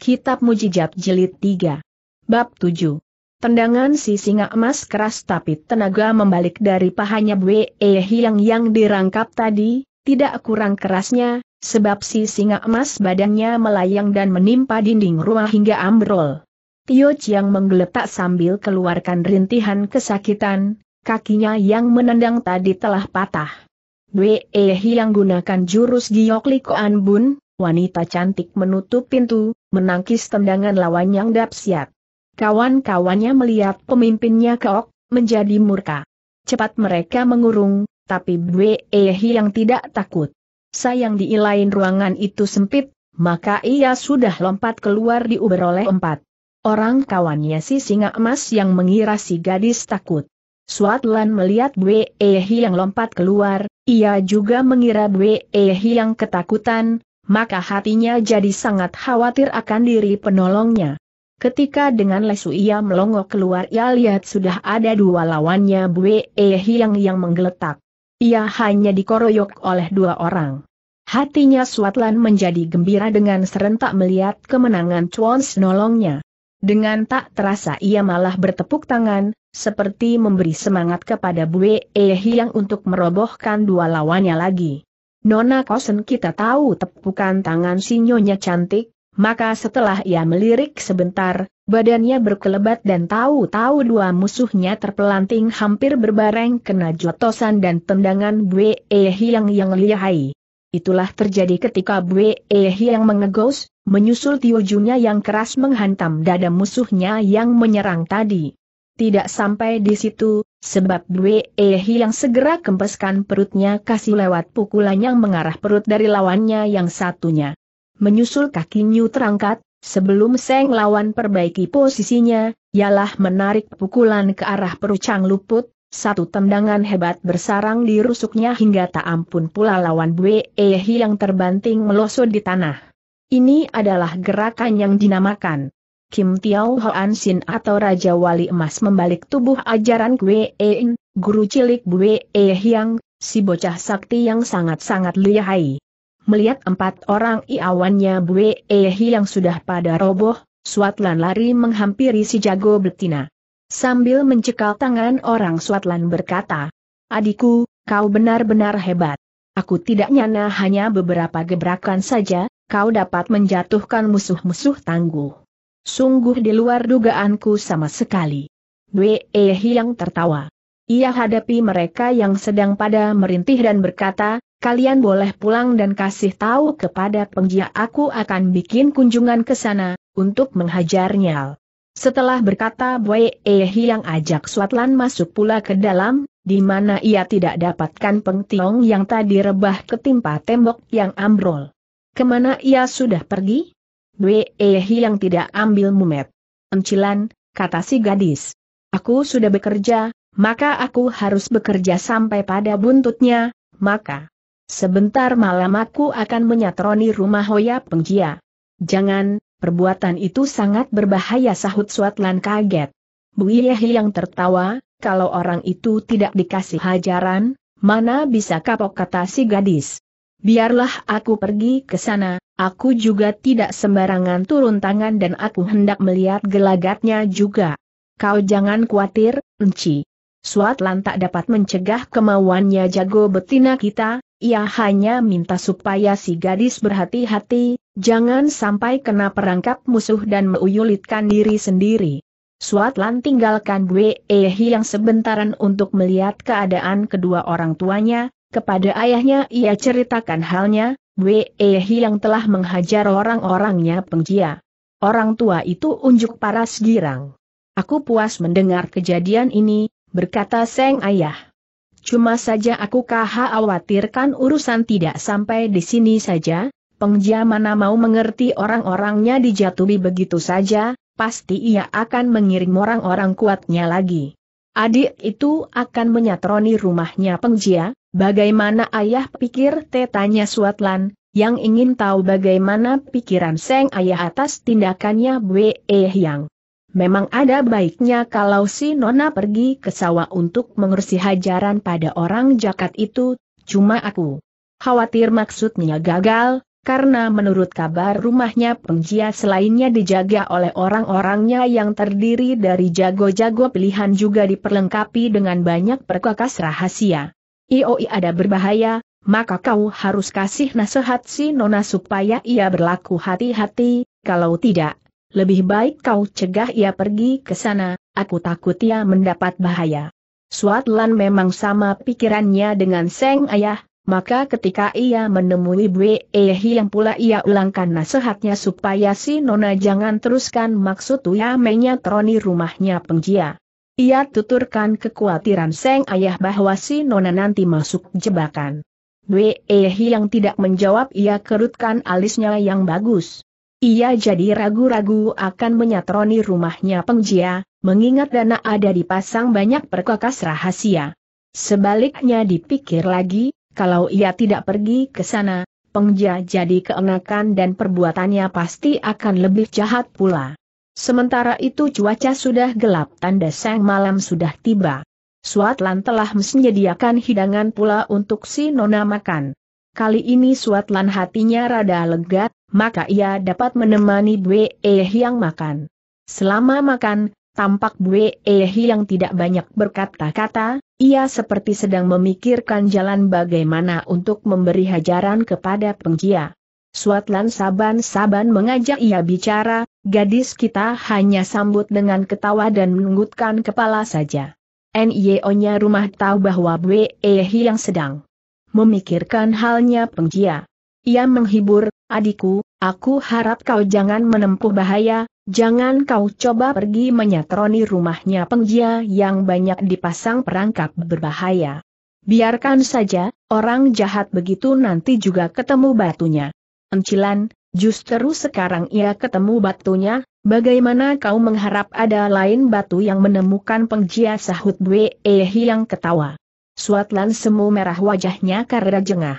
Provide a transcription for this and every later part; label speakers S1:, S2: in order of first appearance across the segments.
S1: Kitab Mujijat Jilid 3. Bab 7. Tendangan si singa emas keras tapi tenaga membalik dari pahanya Bwe Hiang yang dirangkap tadi, tidak kurang kerasnya, sebab si singa emas badannya melayang dan menimpa dinding rumah hingga ambrol. Tio Chiang menggeletak sambil keluarkan rintihan kesakitan, kakinya yang menendang tadi telah patah. Bwe Hiang gunakan jurus Giok Li Bun, wanita cantik menutup pintu, menangkis tendangan lawan yang dapsiat. Kawan-kawannya melihat pemimpinnya keok, menjadi murka. Cepat mereka mengurung, tapi Buehi yang tidak takut. Sayang di lain ruangan itu sempit, maka ia sudah lompat keluar diuber oleh empat. Orang kawannya si singa emas yang mengira si gadis takut. Suatlan melihat Buehi yang lompat keluar, ia juga mengira Buehi yang ketakutan, maka hatinya jadi sangat khawatir akan diri penolongnya. Ketika dengan lesu ia melongok keluar ia lihat sudah ada dua lawannya Bue Hiang yang menggeletak. Ia hanya dikoroyok oleh dua orang. Hatinya Suatlan menjadi gembira dengan serentak melihat kemenangan Chuan nolongnya. Dengan tak terasa ia malah bertepuk tangan, seperti memberi semangat kepada Bue Hiang untuk merobohkan dua lawannya lagi. Nona Kosen kita tahu tepukan tangan sinyonya cantik, maka setelah ia melirik sebentar, badannya berkelebat dan tahu-tahu dua musuhnya terpelanting hampir berbareng kena jotosan dan tendangan Bwe Hiang yang lihai. Itulah terjadi ketika Bwe yang mengegos, menyusul tiujunya yang keras menghantam dada musuhnya yang menyerang tadi. Tidak sampai di situ, Sebab bue Ehi yang segera kempeskan perutnya kasih lewat pukulan yang mengarah perut dari lawannya yang satunya. Menyusul kaki Nyu terangkat, sebelum Seng lawan perbaiki posisinya, ialah menarik pukulan ke arah perut Chang Luput, satu tendangan hebat bersarang di rusuknya hingga tak ampun pula lawan bue Ehi yang terbanting melosot di tanah. Ini adalah gerakan yang dinamakan Kim Tiao Hoan Sin atau Raja Wali Emas membalik tubuh ajaran Kwe In, e guru cilik Gwe E Hyang, si bocah sakti yang sangat-sangat lihai. Melihat empat orang iawannya Gwe E Hyang sudah pada roboh, Suatlan lari menghampiri si jago betina. Sambil mencekal tangan orang Suatlan berkata, Adikku, kau benar-benar hebat. Aku tidak nyana hanya beberapa gebrakan saja, kau dapat menjatuhkan musuh-musuh tangguh. Sungguh di luar dugaanku sama sekali. Wei e Hiang tertawa. Ia hadapi mereka yang sedang pada merintih dan berkata, kalian boleh pulang dan kasih tahu kepada penggiat aku akan bikin kunjungan ke sana, untuk menghajarnya. Setelah berkata Wei e Hiang ajak Swatlan masuk pula ke dalam, di mana ia tidak dapatkan pengtiong yang tadi rebah ketimpa tembok yang ambrol. Kemana ia sudah pergi? Bwe yang tidak ambil mumet. Encilan, kata si gadis. Aku sudah bekerja, maka aku harus bekerja sampai pada buntutnya, maka. Sebentar malam aku akan menyatroni rumah Hoya Penggia. Jangan, perbuatan itu sangat berbahaya sahut Suatlan kaget. Bu Yehi yang tertawa, kalau orang itu tidak dikasih hajaran, mana bisa kapok kata si gadis. Biarlah aku pergi ke sana, Aku juga tidak sembarangan turun tangan dan aku hendak melihat gelagatnya juga. Kau jangan khawatir, Enci. Suatlan tak dapat mencegah kemauannya jago betina kita, ia hanya minta supaya si gadis berhati-hati, jangan sampai kena perangkap musuh dan meuyulitkan diri sendiri. Suatlan tinggalkan gue, Ehi yang sebentaran untuk melihat keadaan kedua orang tuanya, kepada ayahnya ia ceritakan halnya, Wei yang telah menghajar orang-orangnya pengjia. Orang tua itu unjuk paras girang. Aku puas mendengar kejadian ini, berkata Seng Ayah. Cuma saja aku khawatirkan urusan tidak sampai di sini saja, pengjia mana mau mengerti orang-orangnya dijatuhi begitu saja, pasti ia akan mengirim orang-orang kuatnya lagi. Adik itu akan menyatroni rumahnya pengjia, Bagaimana ayah pikir tetanya Suatlan, yang ingin tahu bagaimana pikiran Seng Ayah atas tindakannya Bwe Yang. Memang ada baiknya kalau si Nona pergi ke sawah untuk mengersi hajaran pada orang jakat itu, cuma aku khawatir maksudnya gagal, karena menurut kabar rumahnya pengjia selainnya dijaga oleh orang-orangnya yang terdiri dari jago-jago pilihan juga diperlengkapi dengan banyak perkakas rahasia. IOI ada berbahaya, maka kau harus kasih nasihat si Nona supaya ia berlaku hati-hati, kalau tidak, lebih baik kau cegah ia pergi ke sana, aku takut ia mendapat bahaya. Suatlan memang sama pikirannya dengan Seng Ayah, maka ketika ia menemui Bwe yang pula ia ulangkan nasihatnya supaya si Nona jangan teruskan maksud Uyamenya troni rumahnya pengjia. Ia tuturkan kekhawatiran Seng Ayah bahwa si Nona nanti masuk jebakan. Wei yang tidak menjawab ia kerutkan alisnya yang bagus. Ia jadi ragu-ragu akan menyatroni rumahnya pengjia, mengingat dana ada dipasang banyak perkakas rahasia. Sebaliknya dipikir lagi, kalau ia tidak pergi ke sana, pengjia jadi keenakan dan perbuatannya pasti akan lebih jahat pula. Sementara itu cuaca sudah gelap tanda sang malam sudah tiba. Suatlan telah menyediakan hidangan pula untuk si Nona makan. Kali ini Suatlan hatinya rada legat, maka ia dapat menemani Bue Eh yang makan. Selama makan, tampak Bue Eh yang tidak banyak berkata-kata, ia seperti sedang memikirkan jalan bagaimana untuk memberi hajaran kepada penggia. Suatlan saban-saban mengajak ia bicara, Gadis kita hanya sambut dengan ketawa dan menunggutkan kepala saja. NIO-nya rumah tahu bahwa Bwehi yang sedang memikirkan halnya pengjia. Ia menghibur, adikku, aku harap kau jangan menempuh bahaya, jangan kau coba pergi menyatroni rumahnya pengjia yang banyak dipasang perangkap berbahaya. Biarkan saja, orang jahat begitu nanti juga ketemu batunya. Encilan, Justru sekarang ia ketemu batunya, bagaimana kau mengharap ada lain batu yang menemukan pengjia sahut Bwe Ehi yang ketawa. Suatlan semu merah wajahnya karena jengah.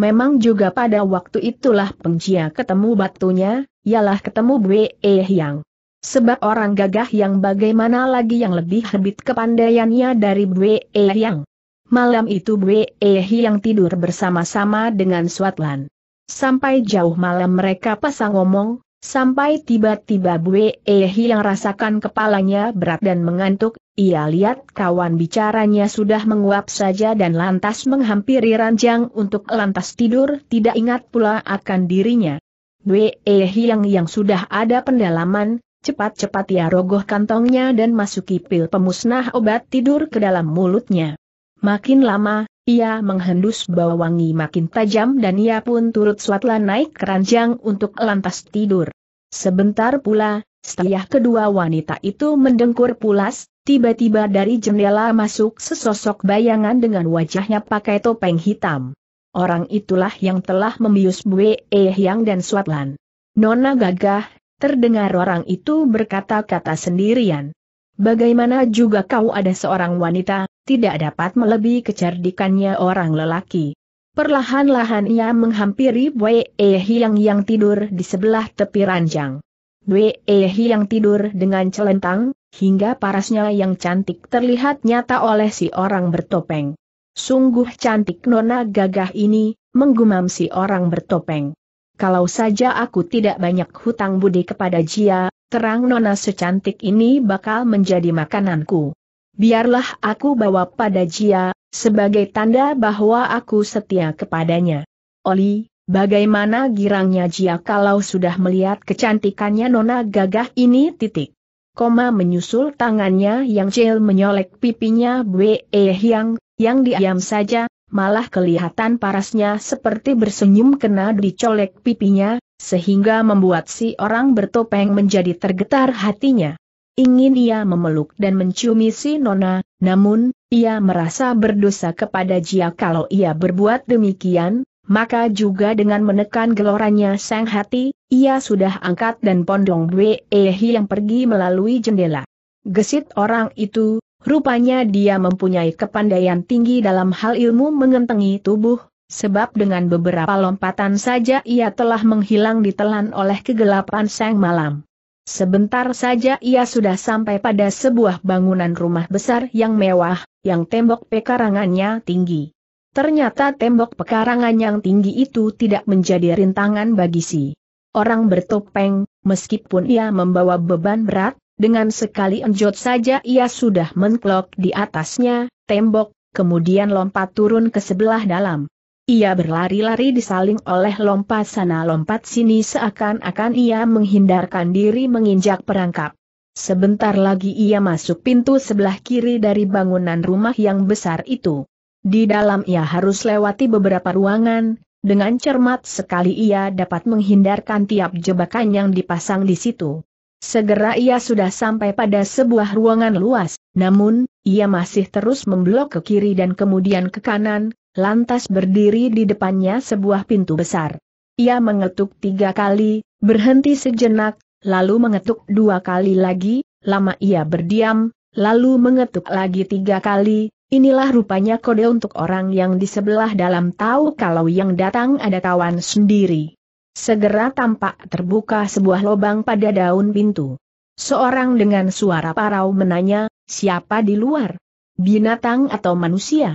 S1: Memang juga pada waktu itulah pengjia ketemu batunya, ialah ketemu Bwe Ehi yang. Sebab orang gagah yang bagaimana lagi yang lebih hebat kepandaiannya dari Bwe Ehi yang. Malam itu Bwe Ehi yang tidur bersama-sama dengan Suatlan. Sampai jauh malam mereka pasang ngomong, sampai tiba-tiba Bue Ehi yang rasakan kepalanya berat dan mengantuk, ia lihat kawan bicaranya sudah menguap saja dan lantas menghampiri ranjang untuk lantas tidur tidak ingat pula akan dirinya. Bue Ehi yang yang sudah ada pendalaman, cepat-cepat ia rogoh kantongnya dan masuki pil pemusnah obat tidur ke dalam mulutnya. Makin lama, ia menghendus bau wangi makin tajam dan ia pun turut suatlah naik keranjang untuk lantas tidur. Sebentar pula, setelah kedua wanita itu mendengkur pulas, tiba-tiba dari jendela masuk sesosok bayangan dengan wajahnya pakai topeng hitam. Orang itulah yang telah membius Bue Eh dan Swatlan. Nona gagah, terdengar orang itu berkata-kata sendirian. Bagaimana juga kau ada seorang wanita, tidak dapat melebihi kecerdikannya orang lelaki. Perlahan-lahan ia menghampiri Wei Hiang yang tidur di sebelah tepi ranjang. Wei Hiang tidur dengan celentang, hingga parasnya yang cantik terlihat nyata oleh si orang bertopeng. Sungguh cantik nona gagah ini, menggumam si orang bertopeng. Kalau saja aku tidak banyak hutang budi kepada Jia, terang nona secantik ini bakal menjadi makananku biarlah aku bawa pada Jia, sebagai tanda bahwa aku setia kepadanya. Oli, bagaimana girangnya Jia kalau sudah melihat kecantikannya nona gagah ini titik. Koma menyusul tangannya yang jel menyolek pipinya Bwe Hyang, yang diam saja, malah kelihatan parasnya seperti bersenyum kena dicolek pipinya, sehingga membuat si orang bertopeng menjadi tergetar hatinya ingin ia memeluk dan menciumi si Nona, namun, ia merasa berdosa kepada Jia kalau ia berbuat demikian, maka juga dengan menekan geloranya sang hati, ia sudah angkat dan pondong Wei yang pergi melalui jendela. Gesit orang itu, rupanya dia mempunyai kepandaian tinggi dalam hal ilmu mengentengi tubuh, sebab dengan beberapa lompatan saja ia telah menghilang ditelan oleh kegelapan sang malam. Sebentar saja ia sudah sampai pada sebuah bangunan rumah besar yang mewah, yang tembok pekarangannya tinggi. Ternyata tembok pekarangan yang tinggi itu tidak menjadi rintangan bagi si orang bertopeng, meskipun ia membawa beban berat, dengan sekali enjot saja ia sudah mengklok di atasnya, tembok, kemudian lompat turun ke sebelah dalam. Ia berlari-lari disaling oleh lompat sana lompat sini seakan-akan ia menghindarkan diri menginjak perangkap. Sebentar lagi ia masuk pintu sebelah kiri dari bangunan rumah yang besar itu. Di dalam ia harus lewati beberapa ruangan, dengan cermat sekali ia dapat menghindarkan tiap jebakan yang dipasang di situ. Segera ia sudah sampai pada sebuah ruangan luas, namun, ia masih terus memblok ke kiri dan kemudian ke kanan, lantas berdiri di depannya sebuah pintu besar. Ia mengetuk tiga kali, berhenti sejenak, lalu mengetuk dua kali lagi, lama ia berdiam, lalu mengetuk lagi tiga kali, Inilah rupanya kode untuk orang yang di sebelah dalam tahu kalau yang datang ada kawan sendiri. Segera tampak terbuka sebuah lubang pada daun pintu. Seorang dengan suara parau menanya, siapa di luar? Binatang atau manusia?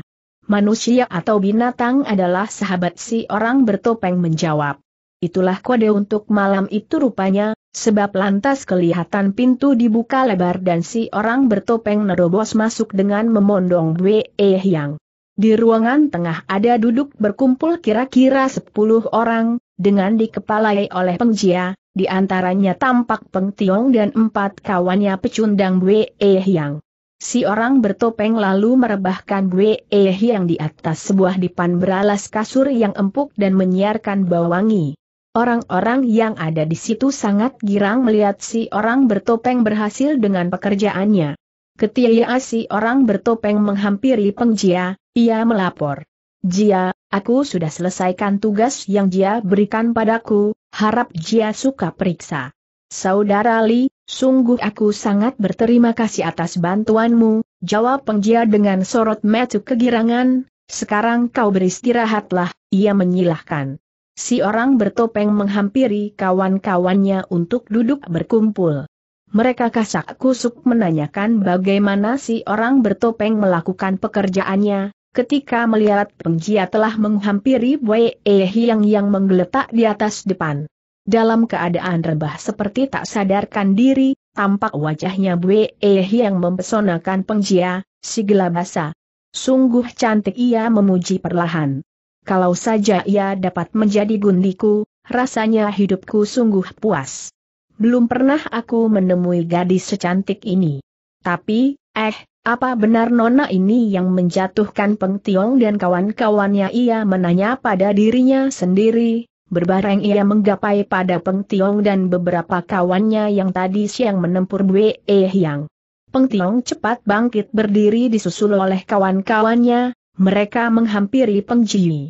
S1: manusia atau binatang adalah sahabat si orang bertopeng menjawab. Itulah kode untuk malam itu rupanya, sebab lantas kelihatan pintu dibuka lebar dan si orang bertopeng nerobos masuk dengan memondong Bwe Yang. Di ruangan tengah ada duduk berkumpul kira-kira sepuluh orang, dengan dikepalai oleh pengjia, di antaranya tampak Peng Tiong dan empat kawannya pecundang Bwe Yang. Si orang bertopeng lalu merebahkan gue, eh yang di atas sebuah dipan beralas kasur yang empuk dan menyiarkan bau wangi. Orang-orang yang ada di situ sangat girang melihat si orang bertopeng berhasil dengan pekerjaannya. Ketika si orang bertopeng menghampiri pengjia, ia melapor. Jia, aku sudah selesaikan tugas yang Jia berikan padaku, harap Jia suka periksa. Saudara Li, Sungguh aku sangat berterima kasih atas bantuanmu, jawab pengjia dengan sorot mata kegirangan, sekarang kau beristirahatlah, ia menyilahkan. Si orang bertopeng menghampiri kawan-kawannya untuk duduk berkumpul. Mereka kasak kusuk menanyakan bagaimana si orang bertopeng melakukan pekerjaannya, ketika melihat pengjia telah menghampiri Wei Ehyang yang menggeletak di atas depan. Dalam keadaan rebah seperti tak sadarkan diri, tampak wajahnya Bwe yang mempesonakan pengjia, si gelabasa. Sungguh cantik ia memuji perlahan. Kalau saja ia dapat menjadi gundiku, rasanya hidupku sungguh puas. Belum pernah aku menemui gadis secantik ini. Tapi, eh, apa benar nona ini yang menjatuhkan Peng Tiong dan kawan-kawannya ia menanya pada dirinya sendiri, Berbareng ia menggapai pada Peng Tiong dan beberapa kawannya yang tadi siang menempur Bue E Hiang. Peng Tiong cepat bangkit berdiri disusul oleh kawan-kawannya, mereka menghampiri Peng Jiwi.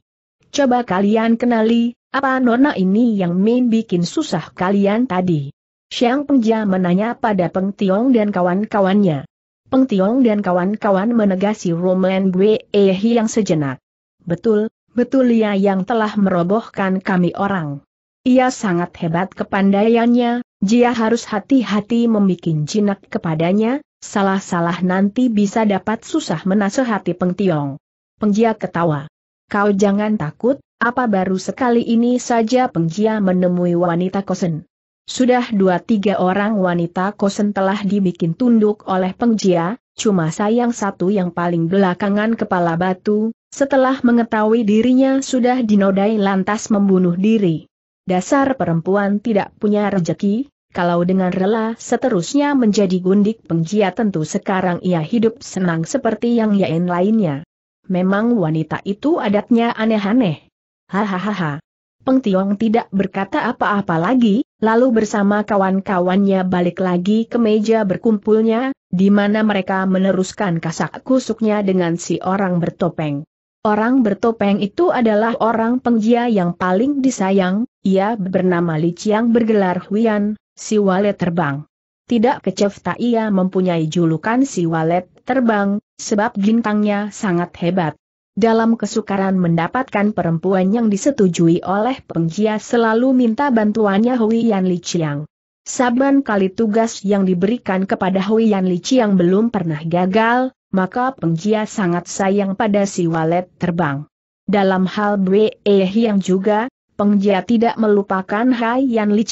S1: Coba kalian kenali, apa nona ini yang main bikin susah kalian tadi? Siang Pengja menanya pada Peng Tiong dan kawan-kawannya. Peng Tiong dan kawan-kawan menegasi Roman Bue E Hiang sejenak. Betul, Betul ia yang telah merobohkan kami orang. Ia sangat hebat kepandaiannya, dia harus hati-hati membuat jinak kepadanya, salah-salah nanti bisa dapat susah menasehati Peng Peng Penggia ketawa. Kau jangan takut, apa baru sekali ini saja Penggia menemui wanita kosen. Sudah dua tiga orang wanita kosen telah dibikin tunduk oleh Penggia, cuma sayang satu yang paling belakangan kepala batu, setelah mengetahui dirinya sudah dinodai lantas membunuh diri. Dasar perempuan tidak punya rejeki, kalau dengan rela seterusnya menjadi gundik penggiat tentu sekarang ia hidup senang seperti yang yain lainnya. Memang wanita itu adatnya aneh-aneh. Hahaha. Peng Tiong tidak berkata apa-apa lagi, lalu bersama kawan-kawannya balik lagi ke meja berkumpulnya, di mana mereka meneruskan kasak kusuknya dengan si orang bertopeng. Orang bertopeng itu adalah orang penggia yang paling disayang, ia bernama Li Chiang bergelar Huyan, si walet terbang. Tidak kecefta ia mempunyai julukan si walet terbang, sebab gintangnya sangat hebat. Dalam kesukaran mendapatkan perempuan yang disetujui oleh penggia selalu minta bantuannya Huyan Li Chiang. Saban kali tugas yang diberikan kepada Huyan Li Chiang belum pernah gagal, maka pengkia sangat sayang pada si walet terbang. Dalam hal Bwee yang juga, pengkia tidak melupakan Hai Yan Li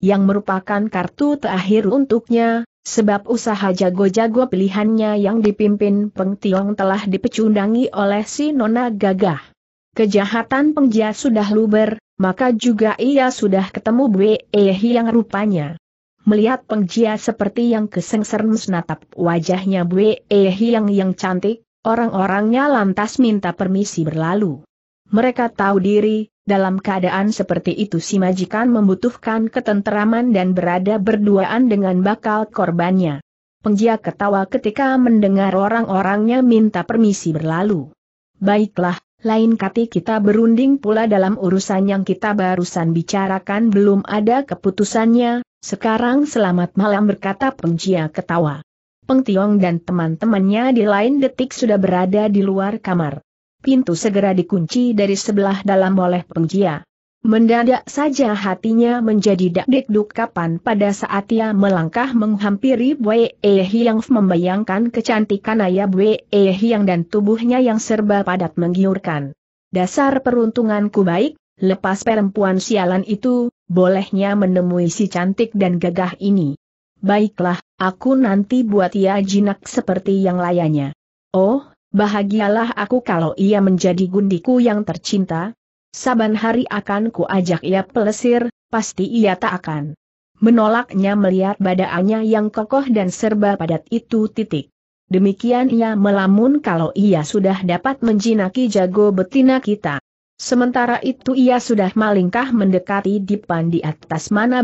S1: yang merupakan kartu terakhir untuknya, sebab usaha jago-jago pilihannya yang dipimpin Peng Tiong telah dipecundangi oleh si Nona Gagah. Kejahatan Pengkia sudah luber, maka juga ia sudah ketemu Bwee yang rupanya Melihat pengjia seperti yang kesengser menatap wajahnya Ehi yang yang cantik, orang-orangnya lantas minta permisi berlalu. Mereka tahu diri, dalam keadaan seperti itu si majikan membutuhkan ketenteraman dan berada berduaan dengan bakal korbannya. Pengjia ketawa ketika mendengar orang-orangnya minta permisi berlalu. Baiklah, lain kati kita berunding pula dalam urusan yang kita barusan bicarakan belum ada keputusannya, sekarang selamat malam berkata Pengcia ketawa. Peng Tiong dan teman-temannya di lain detik sudah berada di luar kamar. Pintu segera dikunci dari sebelah dalam oleh Pengcia. Mendadak saja hatinya menjadi dakdikduk kapan pada saat ia melangkah menghampiri Bwe e Hyang membayangkan kecantikan ayah Bwe e Hyang dan tubuhnya yang serba padat menggiurkan. Dasar peruntunganku baik, lepas perempuan sialan itu, bolehnya menemui si cantik dan gagah ini. Baiklah, aku nanti buat ia jinak seperti yang layanya. Oh, bahagialah aku kalau ia menjadi gundiku yang tercinta, Saban hari akan ku ajak ia pelesir, pasti ia tak akan menolaknya melihat badaannya yang kokoh dan serba padat itu titik. Demikian ia melamun kalau ia sudah dapat menjinaki jago betina kita. Sementara itu ia sudah malingkah mendekati Dipan di atas mana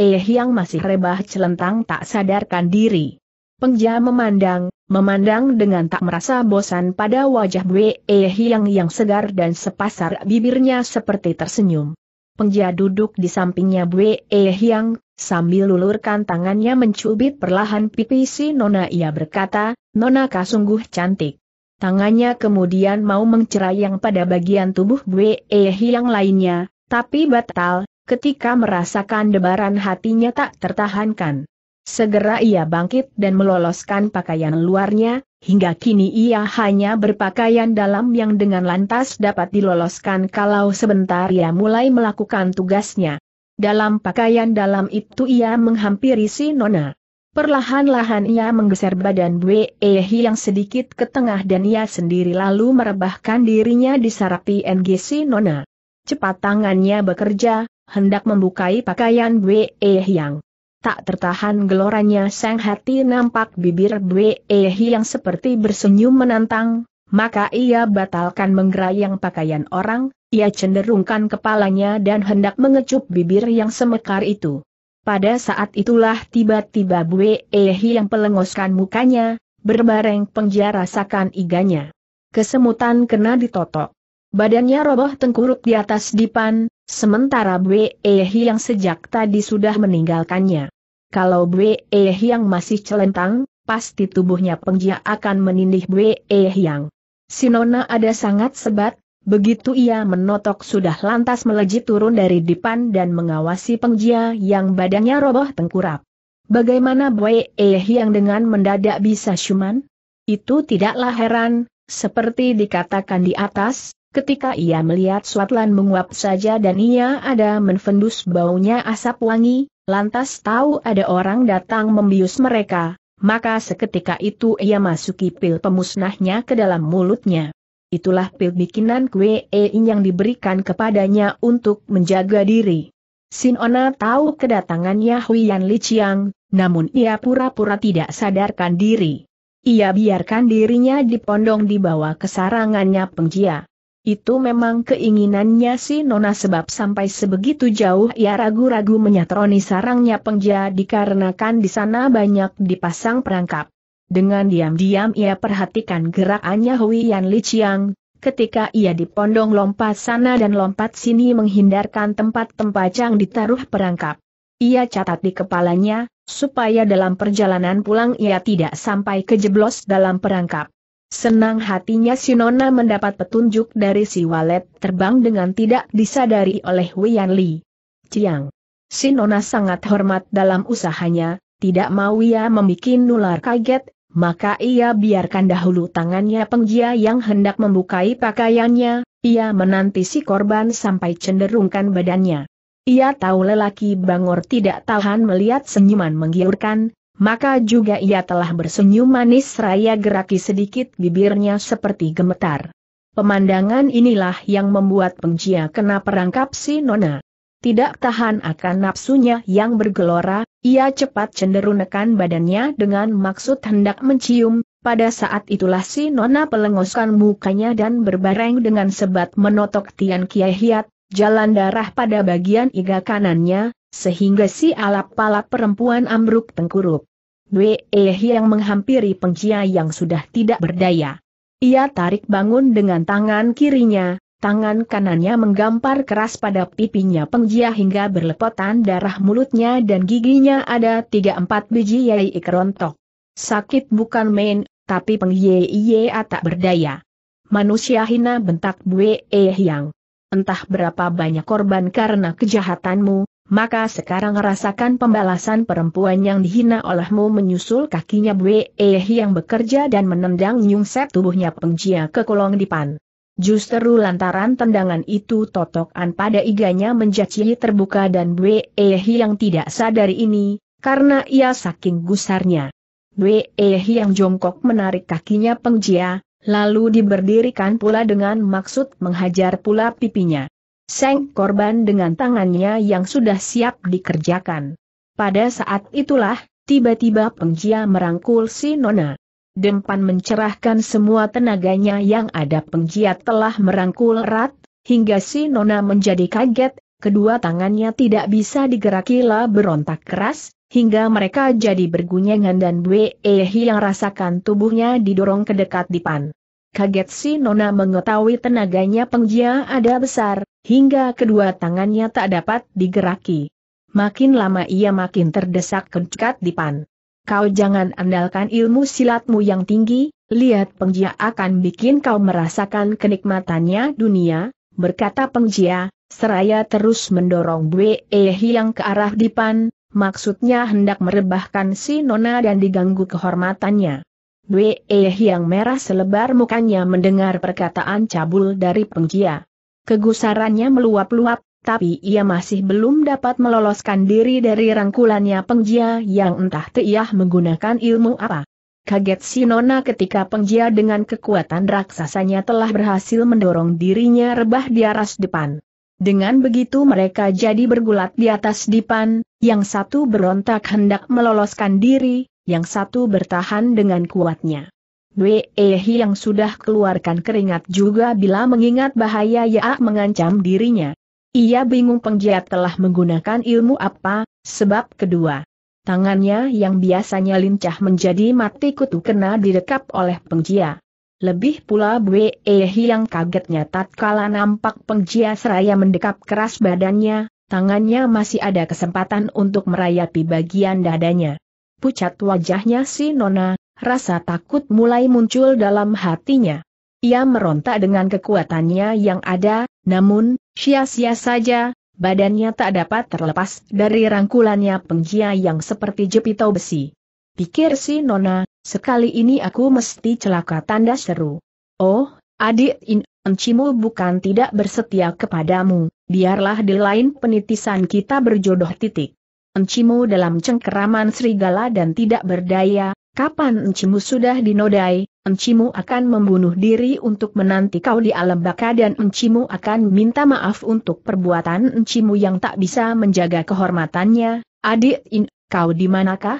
S1: eh yang masih rebah celentang tak sadarkan diri. Pengja memandang, Memandang dengan tak merasa bosan pada wajah Bwe Hiang yang segar dan sepasar bibirnya seperti tersenyum. Penjia duduk di sampingnya Bwe Hiang, sambil lulurkan tangannya mencubit perlahan pipi si Nona ia berkata, Nona sungguh cantik. Tangannya kemudian mau mencerai yang pada bagian tubuh Bwe Hiang lainnya, tapi batal, ketika merasakan debaran hatinya tak tertahankan. Segera ia bangkit dan meloloskan pakaian luarnya, hingga kini ia hanya berpakaian dalam yang dengan lantas dapat diloloskan kalau sebentar ia mulai melakukan tugasnya. Dalam pakaian dalam itu ia menghampiri si Nona. Perlahan-lahan ia menggeser badan Wehi yang sedikit ke tengah dan ia sendiri lalu merebahkan dirinya di sarapi si Nona. Cepat tangannya bekerja, hendak membukai pakaian Wehi yang tak tertahan gelorannya sang hati nampak bibir Buehi yang seperti bersenyum menantang, maka ia batalkan menggerayang pakaian orang, ia cenderungkan kepalanya dan hendak mengecup bibir yang semekar itu. Pada saat itulah tiba-tiba Buehi yang pelengoskan mukanya, berbareng penjara sakan iganya. Kesemutan kena ditotok. Badannya roboh tengkurup di atas dipan, Sementara Bwe yang sejak tadi sudah meninggalkannya. Kalau Bwe yang masih celentang, pasti tubuhnya penggia akan menindih Bwe yang. Sinona ada sangat sebat, begitu ia menotok sudah lantas melejit turun dari depan dan mengawasi pengjia yang badannya roboh tengkurap. Bagaimana Bwe yang dengan mendadak bisa syuman? Itu tidaklah heran, seperti dikatakan di atas, Ketika ia melihat Swatlan menguap saja dan ia ada menfendus baunya asap wangi, lantas tahu ada orang datang membius mereka, maka seketika itu ia masuki pil pemusnahnya ke dalam mulutnya. Itulah pil bikinan kue e yang diberikan kepadanya untuk menjaga diri. Sinona tahu kedatangannya Li Liciang, namun ia pura-pura tidak sadarkan diri. Ia biarkan dirinya dipondong di bawah kesarangannya pengjia. Itu memang keinginannya si Nona sebab sampai sebegitu jauh ia ragu-ragu menyatroni sarangnya pengja dikarenakan di sana banyak dipasang perangkap. Dengan diam-diam ia perhatikan gerakannya Hui Yan Li Chiang, ketika ia dipondong lompat sana dan lompat sini menghindarkan tempat-tempat yang ditaruh perangkap. Ia catat di kepalanya, supaya dalam perjalanan pulang ia tidak sampai kejeblos dalam perangkap. Senang hatinya Sinona mendapat petunjuk dari si walet terbang dengan tidak disadari oleh Wian Li. Ciang. Sinona sangat hormat dalam usahanya, tidak mau ia membuat nular kaget, maka ia biarkan dahulu tangannya penggiat yang hendak membukai pakaiannya, ia menanti si korban sampai cenderungkan badannya. Ia tahu lelaki Bangor tidak tahan melihat senyuman menggiurkan, maka juga ia telah bersenyum manis raya geraki sedikit bibirnya seperti gemetar. Pemandangan inilah yang membuat pengcia kena perangkap si Nona. Tidak tahan akan nafsunya yang bergelora, ia cepat cenderung badannya dengan maksud hendak mencium, pada saat itulah si Nona pelengoskan mukanya dan berbareng dengan sebat menotok Tian Kiai jalan darah pada bagian iga kanannya, sehingga si alap-palap perempuan ambruk tengkurup. Dwe yang menghampiri pengcia yang sudah tidak berdaya. Ia tarik bangun dengan tangan kirinya, tangan kanannya menggampar keras pada pipinya pengjia hingga berlepotan darah mulutnya dan giginya ada tiga empat biji yai kerontok. Sakit bukan main, tapi pengyei tak berdaya. Manusia hina bentak Dwe Yang. Entah berapa banyak korban karena kejahatanmu, maka sekarang rasakan pembalasan perempuan yang dihina olehmu menyusul kakinya Bwe eh yang bekerja dan menendang nyungset tubuhnya pengjia ke kolong depan. Justeru lantaran tendangan itu totokan pada iganya menjadi terbuka dan Bwe eh yang tidak sadari ini, karena ia saking gusarnya. Bwe eh yang jongkok menarik kakinya pengjia, lalu diberdirikan pula dengan maksud menghajar pula pipinya seng korban dengan tangannya yang sudah siap dikerjakan. Pada saat itulah, tiba-tiba pengjia merangkul si Nona. Dempan mencerahkan semua tenaganya yang ada pengjia telah merangkul erat, hingga si Nona menjadi kaget, kedua tangannya tidak bisa digerakilah berontak keras, hingga mereka jadi bergunyangan dan Bwehi yang rasakan tubuhnya didorong ke dekat dipan. Kaget si Nona mengetahui tenaganya penggia ada besar, hingga kedua tangannya tak dapat digeraki. Makin lama ia makin terdesak ke di pan. Kau jangan andalkan ilmu silatmu yang tinggi, lihat penggia akan bikin kau merasakan kenikmatannya dunia, berkata penggia, seraya terus mendorong Bwe Hiang ke arah dipan, maksudnya hendak merebahkan si Nona dan diganggu kehormatannya. Wee yang merah selebar mukanya mendengar perkataan cabul dari pengkia. Kegusarannya meluap-luap, tapi ia masih belum dapat meloloskan diri dari rangkulannya pengjia yang entah teiah menggunakan ilmu apa. Kaget si Nona ketika pengjia dengan kekuatan raksasanya telah berhasil mendorong dirinya rebah di arah depan. Dengan begitu mereka jadi bergulat di atas dipan, yang satu berontak hendak meloloskan diri, yang satu bertahan dengan kuatnya. Wei yang sudah keluarkan keringat juga bila mengingat bahaya yang mengancam dirinya. Ia bingung penggiat telah menggunakan ilmu apa, sebab kedua. Tangannya yang biasanya lincah menjadi mati kutu kena direkap oleh pengjia. Lebih pula Bwe Ehi yang kagetnya tatkala nampak pengjia seraya mendekap keras badannya, tangannya masih ada kesempatan untuk merayapi bagian dadanya pucat wajahnya si Nona, rasa takut mulai muncul dalam hatinya. Ia merontak dengan kekuatannya yang ada, namun, sia-sia saja, badannya tak dapat terlepas dari rangkulannya penggia yang seperti jepitau besi. Pikir si Nona, sekali ini aku mesti celaka tanda seru. Oh, adik in, encimu bukan tidak bersetia kepadamu, biarlah di lain penitisan kita berjodoh titik. Encimu dalam cengkeraman serigala dan tidak berdaya, kapan Encimu sudah dinodai, Encimu akan membunuh diri untuk menanti kau di alam baka dan Encimu akan minta maaf untuk perbuatan Encimu yang tak bisa menjaga kehormatannya. Adik In, kau di manakah?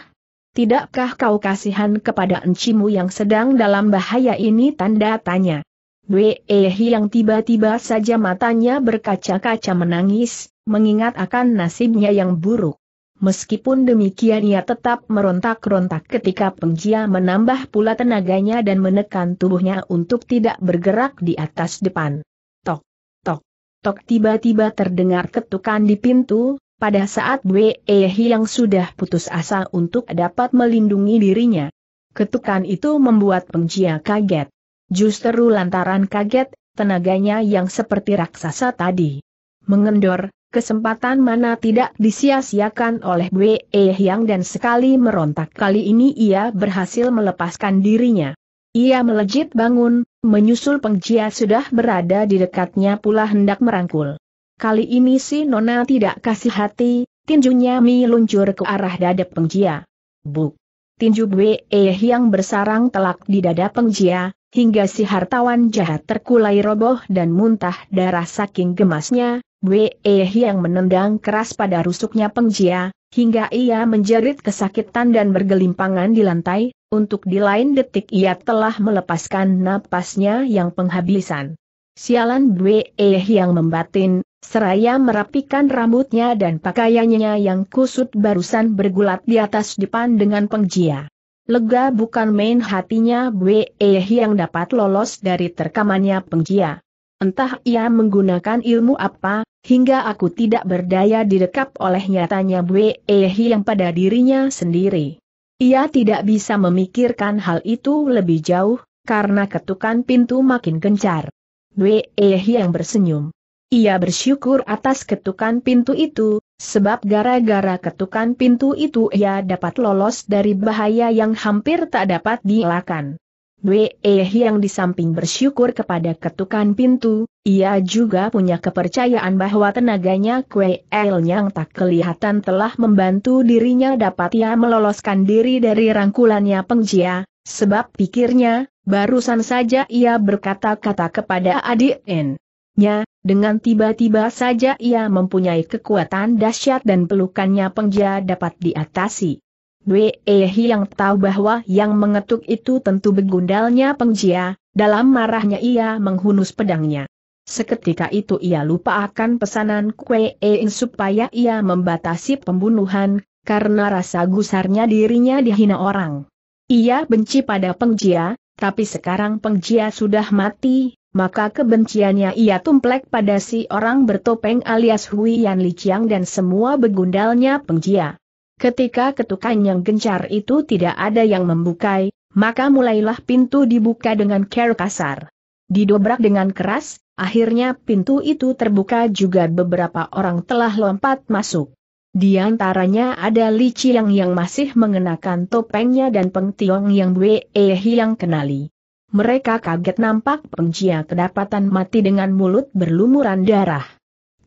S1: Tidakkah kau kasihan kepada Encimu yang sedang dalam bahaya ini tanda tanya? Wehi yang tiba-tiba saja matanya berkaca-kaca menangis, mengingat akan nasibnya yang buruk. Meskipun demikian ia tetap merontak-rontak ketika pengjia menambah pula tenaganya dan menekan tubuhnya untuk tidak bergerak di atas depan. Tok, tok, tok tiba-tiba terdengar ketukan di pintu, pada saat Bwe yang sudah putus asa untuk dapat melindungi dirinya. Ketukan itu membuat pengjia kaget. Justru lantaran kaget, tenaganya yang seperti raksasa tadi. Mengendor, Kesempatan mana tidak disia-siakan oleh Bwe Yang dan sekali merontak kali ini ia berhasil melepaskan dirinya. Ia melejit bangun, menyusul pengjia sudah berada di dekatnya pula hendak merangkul. Kali ini si Nona tidak kasih hati, tinjunya mi luncur ke arah dada pengjia. Buk! Tinju Bwe Yang bersarang telak di dada pengjia, hingga si hartawan jahat terkulai roboh dan muntah darah saking gemasnya, Wei yang menendang keras pada rusuknya pengjia, hingga ia menjerit kesakitan dan bergelimpangan di lantai, untuk di lain detik ia telah melepaskan napasnya yang penghabisan. Sialan Wei yang membatin, seraya merapikan rambutnya dan pakaiannya yang kusut barusan bergulat di atas depan dengan pengjia. Lega bukan main hatinya Wei yang dapat lolos dari terkamannya pengjia. Entah ia menggunakan ilmu apa, hingga aku tidak berdaya didekap oleh nyatanya Bwe Ehi yang pada dirinya sendiri. Ia tidak bisa memikirkan hal itu lebih jauh, karena ketukan pintu makin gencar. Bwe Ehi yang bersenyum. Ia bersyukur atas ketukan pintu itu, sebab gara-gara ketukan pintu itu ia dapat lolos dari bahaya yang hampir tak dapat dielakkan. Wei yang di samping bersyukur kepada ketukan pintu, ia juga punya kepercayaan bahwa tenaganya Kue El yang tak kelihatan telah membantu dirinya dapat ia meloloskan diri dari rangkulannya pengjia, sebab pikirnya, barusan saja ia berkata-kata kepada adik N. Nya, dengan tiba-tiba saja ia mempunyai kekuatan dahsyat dan pelukannya pengjia dapat diatasi. Wei eh, yang tahu bahwa yang mengetuk itu tentu begundalnya pengjia, dalam marahnya ia menghunus pedangnya. Seketika itu ia lupa akan pesanan Kue In eh, supaya ia membatasi pembunuhan, karena rasa gusarnya dirinya dihina orang. Ia benci pada pengjia, tapi sekarang pengjia sudah mati, maka kebenciannya ia tumplek pada si orang bertopeng alias Hui Yan Li Chiang dan semua begundalnya pengjia. Ketika ketukan yang gencar itu tidak ada yang membukai, maka mulailah pintu dibuka dengan care kasar. Didobrak dengan keras, akhirnya pintu itu terbuka juga beberapa orang telah lompat masuk. Di antaranya ada Li Chiang yang masih mengenakan topengnya dan Peng Tiong yang Wei yang kenali. Mereka kaget nampak Peng Chia kedapatan mati dengan mulut berlumuran darah.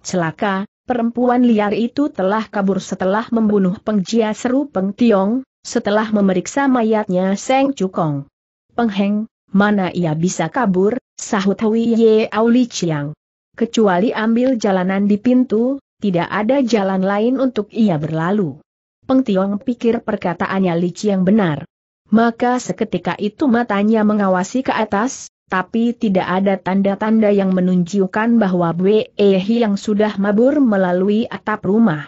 S1: Celaka, perempuan liar itu telah kabur setelah membunuh pengjia seru Peng Tiong, setelah memeriksa mayatnya Seng Cukong. Pengheng, mana ia bisa kabur, sahut Hui Ye Auli Chiang. Kecuali ambil jalanan di pintu, tidak ada jalan lain untuk ia berlalu. Peng Tiong pikir perkataannya Li Chiang benar. Maka seketika itu matanya mengawasi ke atas, tapi tidak ada tanda-tanda yang menunjukkan bahwa Bwe Ehi yang sudah mabur melalui atap rumah.